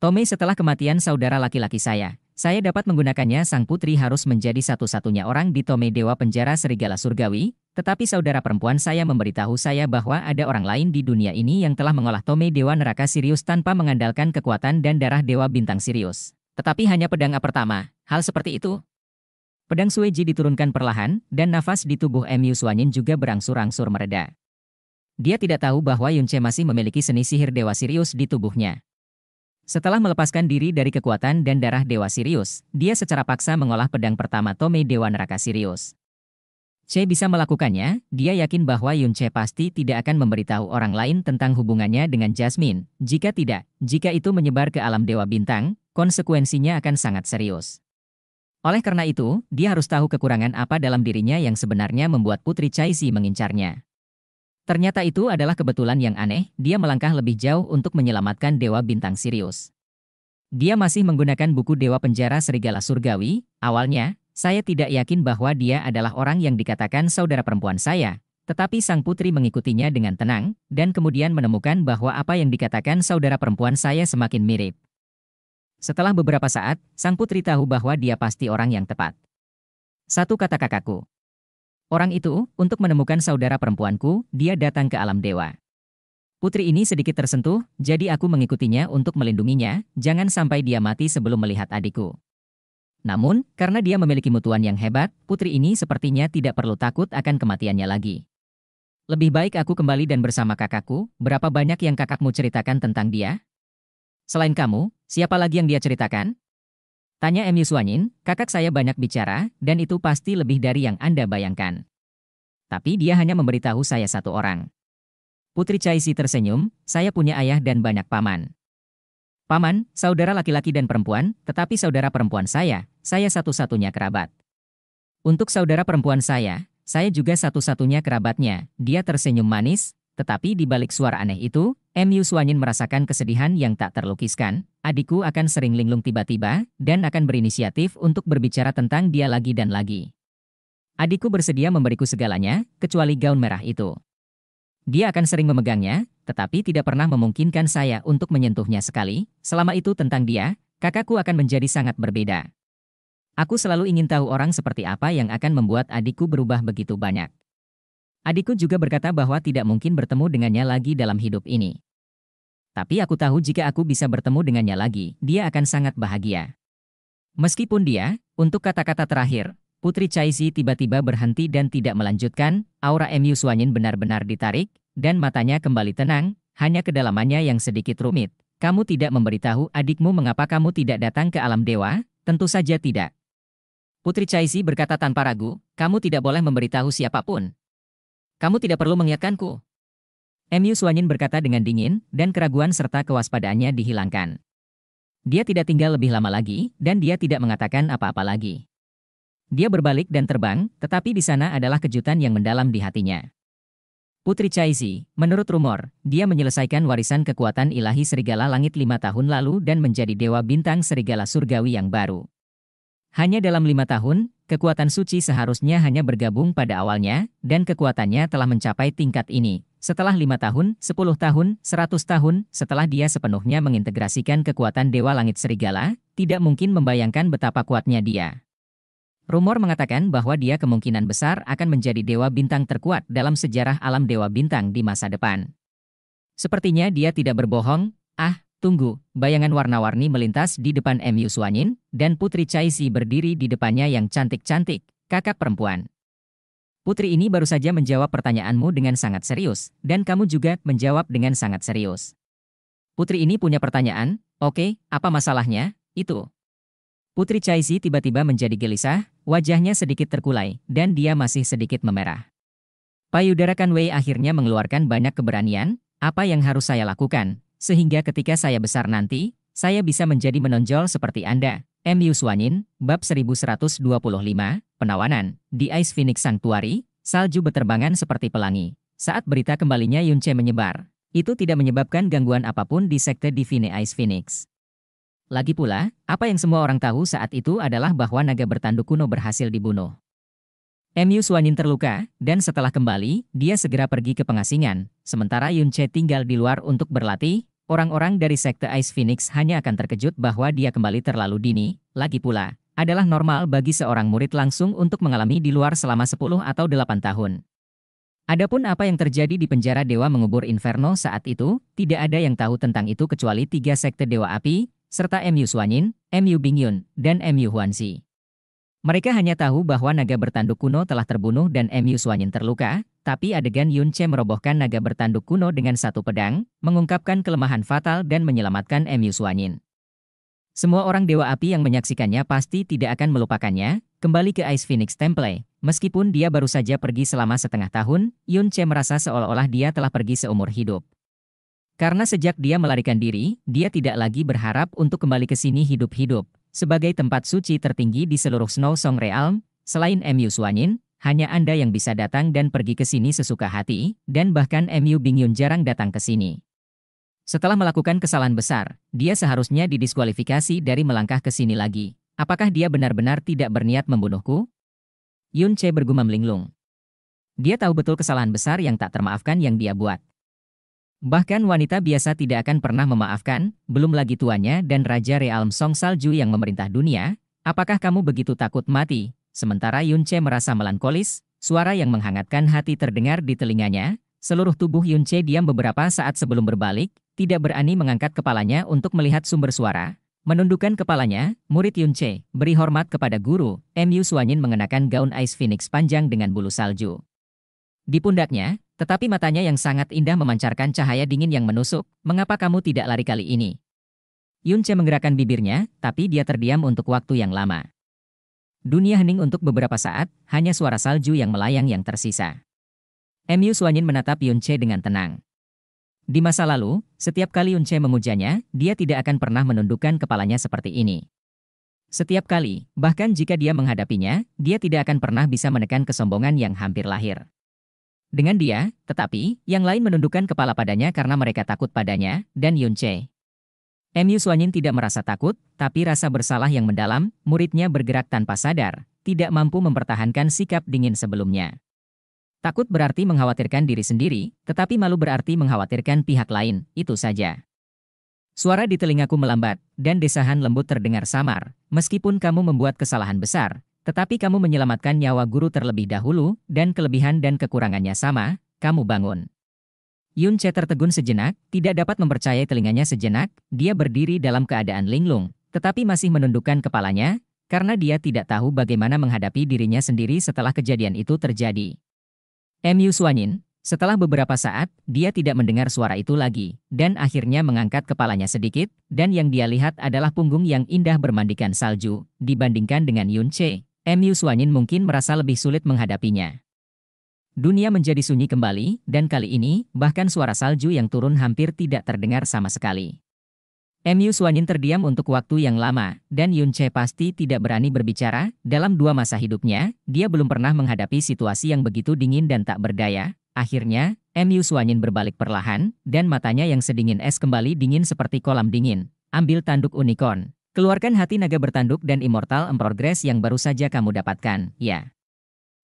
Tome setelah kematian saudara laki-laki saya, saya dapat menggunakannya sang putri harus menjadi satu-satunya orang di Tome Dewa Penjara Serigala Surgawi, tetapi saudara perempuan saya memberitahu saya bahwa ada orang lain di dunia ini yang telah mengolah Tome Dewa Neraka Sirius tanpa mengandalkan kekuatan dan darah Dewa Bintang Sirius. Tetapi hanya pedang pertama, hal seperti itu, Pedang Sueji diturunkan perlahan, dan nafas di tubuh Mu Suanyin juga berangsur-angsur mereda. Dia tidak tahu bahwa Yunche masih memiliki seni sihir Dewa Sirius di tubuhnya. Setelah melepaskan diri dari kekuatan dan darah Dewa Sirius, dia secara paksa mengolah pedang pertama Tome Dewa Neraka Sirius. Che bisa melakukannya, dia yakin bahwa Yun pasti tidak akan memberitahu orang lain tentang hubungannya dengan Jasmine. Jika tidak, jika itu menyebar ke alam Dewa Bintang, konsekuensinya akan sangat serius. Oleh karena itu, dia harus tahu kekurangan apa dalam dirinya yang sebenarnya membuat Putri Chaisi mengincarnya. Ternyata itu adalah kebetulan yang aneh, dia melangkah lebih jauh untuk menyelamatkan Dewa Bintang Sirius. Dia masih menggunakan buku Dewa Penjara Serigala Surgawi, awalnya, saya tidak yakin bahwa dia adalah orang yang dikatakan saudara perempuan saya, tetapi sang putri mengikutinya dengan tenang, dan kemudian menemukan bahwa apa yang dikatakan saudara perempuan saya semakin mirip. Setelah beberapa saat, sang putri tahu bahwa dia pasti orang yang tepat. Satu kata kakakku. Orang itu, untuk menemukan saudara perempuanku, dia datang ke alam dewa. Putri ini sedikit tersentuh, jadi aku mengikutinya untuk melindunginya, jangan sampai dia mati sebelum melihat adikku. Namun, karena dia memiliki mutuan yang hebat, putri ini sepertinya tidak perlu takut akan kematiannya lagi. Lebih baik aku kembali dan bersama kakakku, berapa banyak yang kakakmu ceritakan tentang dia? Selain kamu, Siapa lagi yang dia ceritakan? Tanya M. Yuswanyin, kakak saya banyak bicara, dan itu pasti lebih dari yang Anda bayangkan. Tapi dia hanya memberitahu saya satu orang. Putri Caici tersenyum, saya punya ayah dan banyak paman. Paman, saudara laki-laki dan perempuan, tetapi saudara perempuan saya, saya satu-satunya kerabat. Untuk saudara perempuan saya, saya juga satu-satunya kerabatnya, dia tersenyum manis, tetapi di balik suara aneh itu, Mu Suanyin merasakan kesedihan yang tak terlukiskan. Adikku akan sering linglung tiba-tiba dan akan berinisiatif untuk berbicara tentang dia lagi dan lagi. Adikku bersedia memberiku segalanya, kecuali gaun merah itu. Dia akan sering memegangnya, tetapi tidak pernah memungkinkan saya untuk menyentuhnya sekali. Selama itu tentang dia, kakakku akan menjadi sangat berbeda. Aku selalu ingin tahu orang seperti apa yang akan membuat adikku berubah begitu banyak. Adikku juga berkata bahwa tidak mungkin bertemu dengannya lagi dalam hidup ini. Tapi aku tahu jika aku bisa bertemu dengannya lagi, dia akan sangat bahagia. Meskipun dia, untuk kata-kata terakhir, Putri Chaisi tiba-tiba berhenti dan tidak melanjutkan, aura Emu Suanyin benar-benar ditarik, dan matanya kembali tenang, hanya kedalamannya yang sedikit rumit. Kamu tidak memberitahu adikmu mengapa kamu tidak datang ke alam dewa? Tentu saja tidak. Putri Chaisi berkata tanpa ragu, kamu tidak boleh memberitahu siapapun, kamu tidak perlu mengiakanku. Mu Suanyin berkata dengan dingin, dan keraguan serta kewaspadaannya dihilangkan. Dia tidak tinggal lebih lama lagi, dan dia tidak mengatakan apa-apa lagi. Dia berbalik dan terbang, tetapi di sana adalah kejutan yang mendalam di hatinya. Putri Chaizi, menurut rumor, dia menyelesaikan warisan kekuatan ilahi serigala langit lima tahun lalu dan menjadi dewa bintang serigala surgawi yang baru. Hanya dalam lima tahun, kekuatan suci seharusnya hanya bergabung pada awalnya, dan kekuatannya telah mencapai tingkat ini. Setelah lima tahun, sepuluh tahun, seratus tahun, setelah dia sepenuhnya mengintegrasikan kekuatan Dewa Langit Serigala, tidak mungkin membayangkan betapa kuatnya dia. Rumor mengatakan bahwa dia kemungkinan besar akan menjadi dewa bintang terkuat dalam sejarah alam dewa bintang di masa depan. Sepertinya dia tidak berbohong, ah, Tunggu, bayangan warna-warni melintas di depan M. Yuswanyin, dan Putri Chaisi berdiri di depannya yang cantik-cantik, kakak perempuan. Putri ini baru saja menjawab pertanyaanmu dengan sangat serius, dan kamu juga menjawab dengan sangat serius. Putri ini punya pertanyaan, oke, okay, apa masalahnya, itu. Putri Chaisi tiba-tiba menjadi gelisah, wajahnya sedikit terkulai, dan dia masih sedikit memerah. Payudara Kanwei akhirnya mengeluarkan banyak keberanian, apa yang harus saya lakukan, sehingga ketika saya besar nanti, saya bisa menjadi menonjol seperti Anda. M. Yuswanin, Bab 1125, Penawanan, di Ice Phoenix Sanctuary, salju berterbangan seperti pelangi. Saat berita kembalinya Yunche menyebar, itu tidak menyebabkan gangguan apapun di sekte Divine Ice Phoenix. Lagi pula, apa yang semua orang tahu saat itu adalah bahwa naga bertanduk kuno berhasil dibunuh. M.U. Suanin terluka, dan setelah kembali, dia segera pergi ke pengasingan, sementara Yunche tinggal di luar untuk berlatih, Orang-orang dari sekte Ice Phoenix hanya akan terkejut bahwa dia kembali terlalu dini, lagi pula, adalah normal bagi seorang murid langsung untuk mengalami di luar selama 10 atau 8 tahun. Adapun apa yang terjadi di penjara Dewa mengubur Inferno saat itu, tidak ada yang tahu tentang itu kecuali tiga sekte Dewa Api, serta MU Suanyin, MU Bingyun, dan MU Huanxi. Mereka hanya tahu bahwa naga bertanduk kuno telah terbunuh dan MU Suanyin terluka, tapi adegan Yun Che merobohkan naga bertanduk kuno dengan satu pedang, mengungkapkan kelemahan fatal dan menyelamatkan MU Suanyin. Semua orang Dewa Api yang menyaksikannya pasti tidak akan melupakannya, kembali ke Ice Phoenix Temple. Meskipun dia baru saja pergi selama setengah tahun, Yun Che merasa seolah-olah dia telah pergi seumur hidup. Karena sejak dia melarikan diri, dia tidak lagi berharap untuk kembali ke sini hidup-hidup. Sebagai tempat suci tertinggi di seluruh Snow Song Realm, selain MU Suanyin, hanya Anda yang bisa datang dan pergi ke sini sesuka hati, dan bahkan MU Bingyun jarang datang ke sini. Setelah melakukan kesalahan besar, dia seharusnya didiskualifikasi dari melangkah ke sini lagi. Apakah dia benar-benar tidak berniat membunuhku? Yun Che bergumam linglung. Dia tahu betul kesalahan besar yang tak termaafkan yang dia buat. Bahkan wanita biasa tidak akan pernah memaafkan, belum lagi tuannya dan Raja Realm Song Salju yang memerintah dunia, apakah kamu begitu takut mati? Sementara Yun Che merasa melankolis, suara yang menghangatkan hati terdengar di telinganya, seluruh tubuh Yun Che diam beberapa saat sebelum berbalik, tidak berani mengangkat kepalanya untuk melihat sumber suara. Menundukkan kepalanya, murid Yun Che, beri hormat kepada guru, Mu Suanyin mengenakan gaun Ice Phoenix panjang dengan bulu salju. Di pundaknya, tetapi matanya yang sangat indah memancarkan cahaya dingin yang menusuk, mengapa kamu tidak lari kali ini? Yunce menggerakkan bibirnya, tapi dia terdiam untuk waktu yang lama. Dunia hening untuk beberapa saat, hanya suara salju yang melayang yang tersisa. Mu Suanyin menatap Yunce dengan tenang. Di masa lalu, setiap kali Yunce memujanya, dia tidak akan pernah menundukkan kepalanya seperti ini. Setiap kali, bahkan jika dia menghadapinya, dia tidak akan pernah bisa menekan kesombongan yang hampir lahir dengan dia, tetapi yang lain menundukkan kepala padanya karena mereka takut padanya, dan Yun Che. Mu Suanyin tidak merasa takut, tapi rasa bersalah yang mendalam, muridnya bergerak tanpa sadar, tidak mampu mempertahankan sikap dingin sebelumnya. Takut berarti mengkhawatirkan diri sendiri, tetapi malu berarti mengkhawatirkan pihak lain, itu saja. Suara di telingaku melambat, dan desahan lembut terdengar samar. Meskipun kamu membuat kesalahan besar, tetapi kamu menyelamatkan nyawa guru terlebih dahulu, dan kelebihan dan kekurangannya sama, kamu bangun. Yun Che tertegun sejenak, tidak dapat mempercayai telinganya sejenak, dia berdiri dalam keadaan linglung, tetapi masih menundukkan kepalanya, karena dia tidak tahu bagaimana menghadapi dirinya sendiri setelah kejadian itu terjadi. Mu Suanyin, setelah beberapa saat, dia tidak mendengar suara itu lagi, dan akhirnya mengangkat kepalanya sedikit, dan yang dia lihat adalah punggung yang indah bermandikan salju, dibandingkan dengan Yun Che. MU Suanyin mungkin merasa lebih sulit menghadapinya. Dunia menjadi sunyi kembali, dan kali ini, bahkan suara salju yang turun hampir tidak terdengar sama sekali. MU Suanyin terdiam untuk waktu yang lama, dan Yun Che pasti tidak berani berbicara. Dalam dua masa hidupnya, dia belum pernah menghadapi situasi yang begitu dingin dan tak berdaya. Akhirnya, MU Suanyin berbalik perlahan, dan matanya yang sedingin es kembali dingin seperti kolam dingin. Ambil tanduk unicorn. Keluarkan hati naga bertanduk dan immortal emprogress yang baru saja kamu dapatkan, ya.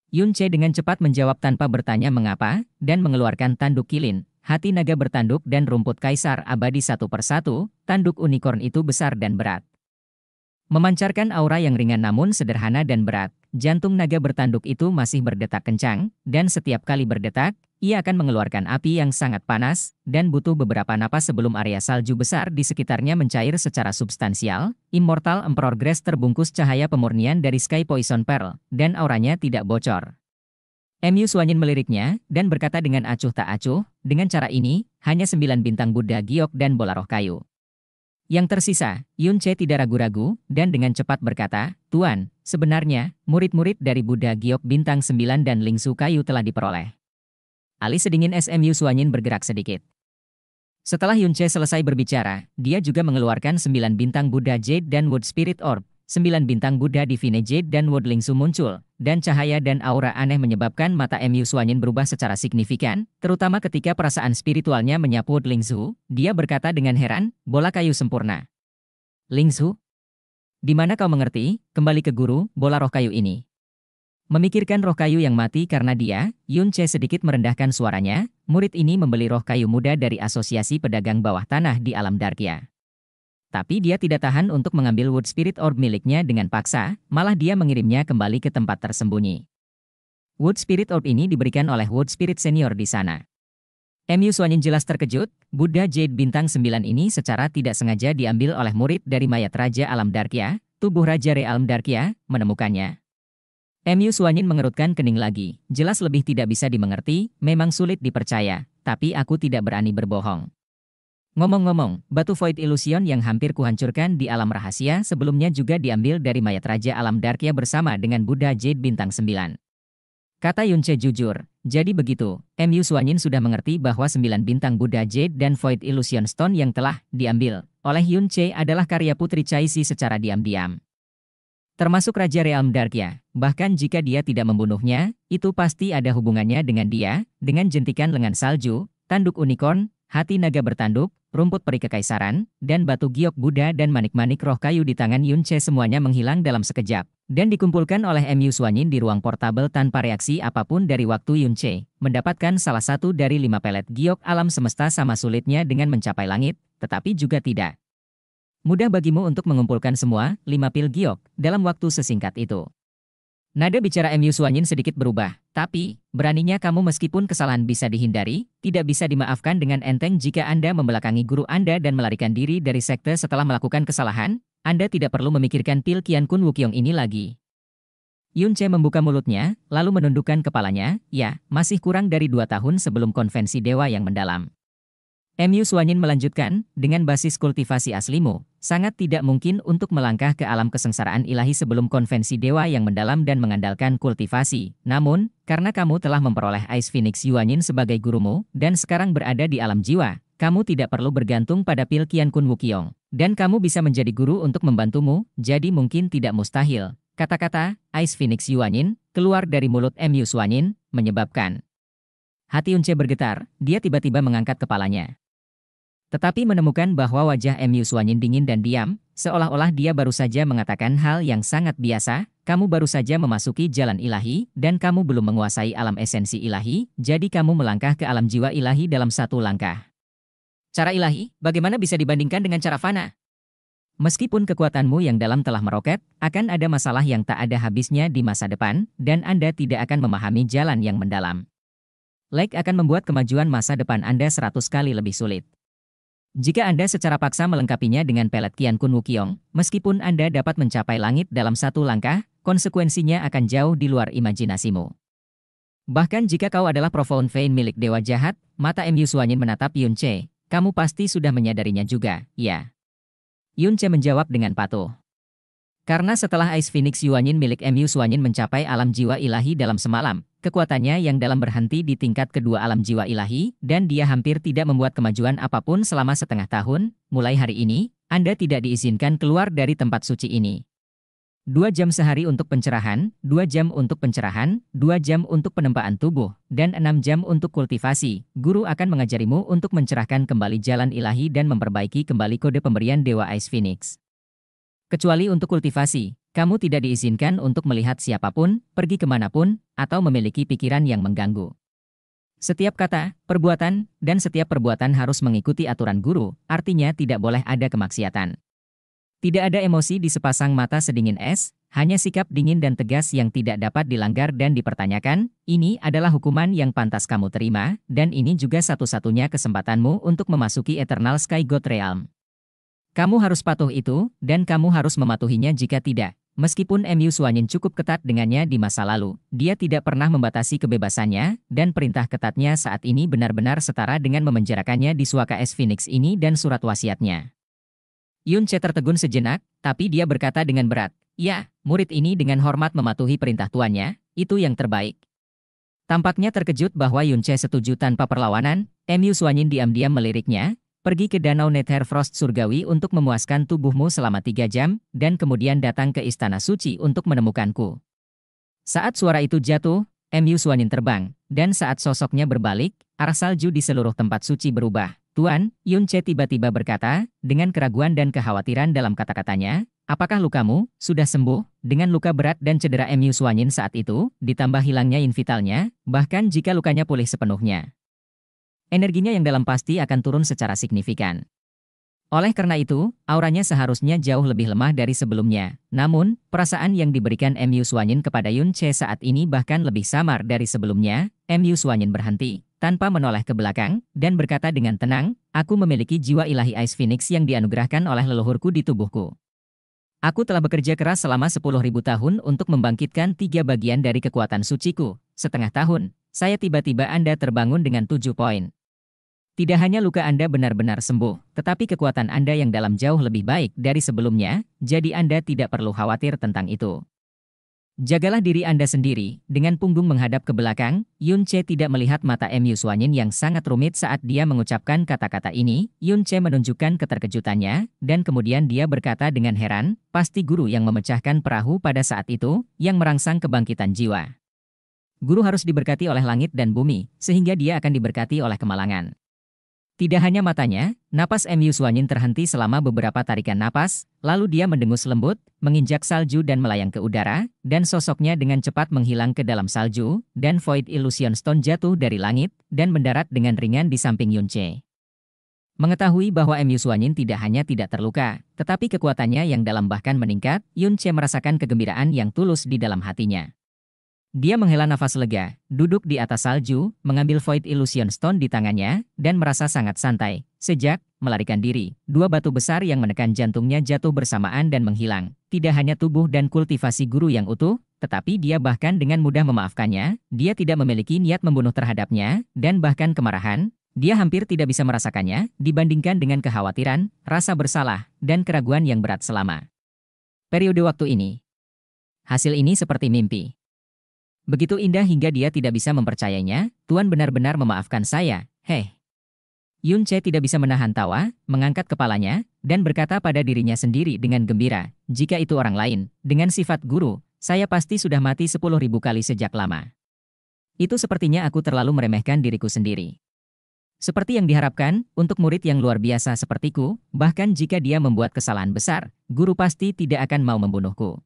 Yun Che dengan cepat menjawab tanpa bertanya mengapa, dan mengeluarkan tanduk kilin, hati naga bertanduk dan rumput kaisar abadi satu persatu, tanduk unicorn itu besar dan berat. Memancarkan aura yang ringan namun sederhana dan berat, jantung naga bertanduk itu masih berdetak kencang, dan setiap kali berdetak, ia akan mengeluarkan api yang sangat panas, dan butuh beberapa napas sebelum area salju besar di sekitarnya mencair secara substansial. Immortal Emperor Grace terbungkus cahaya pemurnian dari Sky Poison Pearl, dan auranya tidak bocor. Mu Suanyin meliriknya, dan berkata dengan acuh tak acuh, dengan cara ini, hanya sembilan bintang Buddha giok dan bola roh kayu. Yang tersisa, Yun Che tidak ragu-ragu, dan dengan cepat berkata, Tuan, sebenarnya, murid-murid dari Buddha giok bintang sembilan dan lingsu kayu telah diperoleh. Alis sedingin SMU Suanyin bergerak sedikit. Setelah Yunche selesai berbicara, dia juga mengeluarkan 9 bintang Buddha Jade dan Wood Spirit Orb. 9 bintang Buddha Divine Jade dan Wood Lingsu muncul, dan cahaya dan aura aneh menyebabkan mata MU Suanyin berubah secara signifikan, terutama ketika perasaan spiritualnya menyapu Wood Lingsu, dia berkata dengan heran, bola kayu sempurna. Lingsu? Di mana kau mengerti, kembali ke guru, bola roh kayu ini. Memikirkan roh kayu yang mati karena dia, Yun Che sedikit merendahkan suaranya, murid ini membeli roh kayu muda dari asosiasi pedagang bawah tanah di alam Darkia. Tapi dia tidak tahan untuk mengambil Wood Spirit Orb miliknya dengan paksa, malah dia mengirimnya kembali ke tempat tersembunyi. Wood Spirit Orb ini diberikan oleh Wood Spirit Senior di sana. MU Suanyin jelas terkejut, Buddha Jade Bintang 9 ini secara tidak sengaja diambil oleh murid dari mayat Raja Alam Darkia, tubuh Raja Realm Darkia, menemukannya. MU Suanyin mengerutkan kening lagi. Jelas lebih tidak bisa dimengerti, memang sulit dipercaya, tapi aku tidak berani berbohong. Ngomong-ngomong, batu void illusion yang hampir kuhancurkan di alam rahasia sebelumnya juga diambil dari mayat Raja Alam Darkia bersama dengan Buddha Jade Bintang 9. Kata Yunce jujur, jadi begitu, MU Suanyin sudah mengerti bahwa 9 bintang Buddha Jade dan Void Illusion Stone yang telah diambil oleh Yunce adalah karya Putri Chaisi secara diam-diam termasuk Raja Realm Darkia. Bahkan jika dia tidak membunuhnya, itu pasti ada hubungannya dengan dia, dengan jentikan lengan salju, tanduk unicorn, hati naga bertanduk, rumput peri kekaisaran, dan batu giok Buddha dan manik-manik roh kayu di tangan Yun Che semuanya menghilang dalam sekejap. Dan dikumpulkan oleh M.U. Suanyin di ruang portable tanpa reaksi apapun dari waktu Yun Che. Mendapatkan salah satu dari lima pelet giok alam semesta sama sulitnya dengan mencapai langit, tetapi juga tidak mudah bagimu untuk mengumpulkan semua lima pil giok dalam waktu sesingkat itu. Nada bicara MU Suanyin sedikit berubah, tapi beraninya kamu meskipun kesalahan bisa dihindari, tidak bisa dimaafkan dengan enteng jika Anda membelakangi guru Anda dan melarikan diri dari sekte setelah melakukan kesalahan, Anda tidak perlu memikirkan pil Kian Kun Wukyong ini lagi. Yun Che membuka mulutnya, lalu menundukkan kepalanya, ya, masih kurang dari dua tahun sebelum konvensi dewa yang mendalam. MU Suanyin melanjutkan, dengan basis kultivasi aslimu, sangat tidak mungkin untuk melangkah ke alam kesengsaraan ilahi sebelum konvensi dewa yang mendalam dan mengandalkan kultivasi. Namun, karena kamu telah memperoleh Ice Phoenix Yuanyin sebagai gurumu, dan sekarang berada di alam jiwa, kamu tidak perlu bergantung pada pil Kian Kun Wukiong. Dan kamu bisa menjadi guru untuk membantumu, jadi mungkin tidak mustahil. Kata-kata, Ice Phoenix Yuanyin, keluar dari mulut MU Suanyin, menyebabkan. Hati Unce bergetar, dia tiba-tiba mengangkat kepalanya. Tetapi menemukan bahwa wajah M. Yuswanin dingin dan diam, seolah-olah dia baru saja mengatakan hal yang sangat biasa, kamu baru saja memasuki jalan ilahi, dan kamu belum menguasai alam esensi ilahi, jadi kamu melangkah ke alam jiwa ilahi dalam satu langkah. Cara ilahi, bagaimana bisa dibandingkan dengan cara fana? Meskipun kekuatanmu yang dalam telah meroket, akan ada masalah yang tak ada habisnya di masa depan, dan Anda tidak akan memahami jalan yang mendalam. Like akan membuat kemajuan masa depan Anda seratus kali lebih sulit. Jika Anda secara paksa melengkapinya dengan pelet Kian Kun Wukiong, meskipun Anda dapat mencapai langit dalam satu langkah, konsekuensinya akan jauh di luar imajinasimu. Bahkan jika kau adalah profound vein milik dewa jahat, mata M. Yusuanyin menatap Yun Che, kamu pasti sudah menyadarinya juga, ya. Yun Che menjawab dengan patuh. Karena setelah Ice Phoenix Yuanyin milik MU Suanyin mencapai alam jiwa ilahi dalam semalam, kekuatannya yang dalam berhenti di tingkat kedua alam jiwa ilahi, dan dia hampir tidak membuat kemajuan apapun selama setengah tahun, mulai hari ini, Anda tidak diizinkan keluar dari tempat suci ini. Dua jam sehari untuk pencerahan, dua jam untuk pencerahan, dua jam untuk penempaan tubuh, dan enam jam untuk kultivasi. Guru akan mengajarimu untuk mencerahkan kembali jalan ilahi dan memperbaiki kembali kode pemberian Dewa Ice Phoenix. Kecuali untuk kultivasi, kamu tidak diizinkan untuk melihat siapapun, pergi kemanapun, atau memiliki pikiran yang mengganggu. Setiap kata, perbuatan, dan setiap perbuatan harus mengikuti aturan guru, artinya tidak boleh ada kemaksiatan. Tidak ada emosi di sepasang mata sedingin es, hanya sikap dingin dan tegas yang tidak dapat dilanggar dan dipertanyakan, ini adalah hukuman yang pantas kamu terima, dan ini juga satu-satunya kesempatanmu untuk memasuki Eternal Sky God Realm. Kamu harus patuh itu, dan kamu harus mematuhinya jika tidak. Meskipun MU Suanyin cukup ketat dengannya di masa lalu, dia tidak pernah membatasi kebebasannya, dan perintah ketatnya saat ini benar-benar setara dengan memenjarakannya di suaka es Phoenix ini dan surat wasiatnya. Yun Che tertegun sejenak, tapi dia berkata dengan berat, Ya, murid ini dengan hormat mematuhi perintah tuannya, itu yang terbaik. Tampaknya terkejut bahwa Yun Che setuju tanpa perlawanan, MU Suanyin diam-diam meliriknya, Pergi ke Danau Netherfrost surgawi untuk memuaskan tubuhmu selama tiga jam, dan kemudian datang ke Istana Suci untuk menemukanku. Saat suara itu jatuh, Mu Suanin terbang, dan saat sosoknya berbalik, arah salju di seluruh tempat suci berubah. Tuan, Yun Che tiba-tiba berkata, dengan keraguan dan kekhawatiran dalam kata-katanya, apakah lukamu sudah sembuh? Dengan luka berat dan cedera Mu Suanyin saat itu, ditambah hilangnya invitalnya, bahkan jika lukanya pulih sepenuhnya energinya yang dalam pasti akan turun secara signifikan. Oleh karena itu, auranya seharusnya jauh lebih lemah dari sebelumnya. Namun, perasaan yang diberikan MU Suanyin kepada Yun Che saat ini bahkan lebih samar dari sebelumnya. MU Suanyin berhenti, tanpa menoleh ke belakang, dan berkata dengan tenang, Aku memiliki jiwa ilahi Ice Phoenix yang dianugerahkan oleh leluhurku di tubuhku. Aku telah bekerja keras selama 10.000 tahun untuk membangkitkan tiga bagian dari kekuatan suciku. Setengah tahun, saya tiba-tiba Anda terbangun dengan tujuh poin. Tidak hanya luka Anda benar-benar sembuh, tetapi kekuatan Anda yang dalam jauh lebih baik dari sebelumnya, jadi Anda tidak perlu khawatir tentang itu. Jagalah diri Anda sendiri, dengan punggung menghadap ke belakang, Yun Che tidak melihat mata M. Yuswanin yang sangat rumit saat dia mengucapkan kata-kata ini, Yun Che menunjukkan keterkejutannya, dan kemudian dia berkata dengan heran, pasti guru yang memecahkan perahu pada saat itu, yang merangsang kebangkitan jiwa. Guru harus diberkati oleh langit dan bumi, sehingga dia akan diberkati oleh kemalangan. Tidak hanya matanya, napas MU Yuswanyin terhenti selama beberapa tarikan napas, lalu dia mendengus lembut, menginjak salju dan melayang ke udara, dan sosoknya dengan cepat menghilang ke dalam salju, dan Void Illusion Stone jatuh dari langit, dan mendarat dengan ringan di samping Yun Che. Mengetahui bahwa MU Yuswanyin tidak hanya tidak terluka, tetapi kekuatannya yang dalam bahkan meningkat, Yun Che merasakan kegembiraan yang tulus di dalam hatinya. Dia menghela nafas lega, duduk di atas salju, mengambil Void Illusion Stone di tangannya, dan merasa sangat santai. Sejak, melarikan diri, dua batu besar yang menekan jantungnya jatuh bersamaan dan menghilang. Tidak hanya tubuh dan kultivasi guru yang utuh, tetapi dia bahkan dengan mudah memaafkannya, dia tidak memiliki niat membunuh terhadapnya, dan bahkan kemarahan, dia hampir tidak bisa merasakannya, dibandingkan dengan kekhawatiran, rasa bersalah, dan keraguan yang berat selama periode waktu ini. Hasil ini seperti mimpi. Begitu indah hingga dia tidak bisa mempercayainya, Tuan benar-benar memaafkan saya, heh. Yun Che tidak bisa menahan tawa, mengangkat kepalanya, dan berkata pada dirinya sendiri dengan gembira, jika itu orang lain, dengan sifat guru, saya pasti sudah mati sepuluh ribu kali sejak lama. Itu sepertinya aku terlalu meremehkan diriku sendiri. Seperti yang diharapkan, untuk murid yang luar biasa sepertiku, bahkan jika dia membuat kesalahan besar, guru pasti tidak akan mau membunuhku.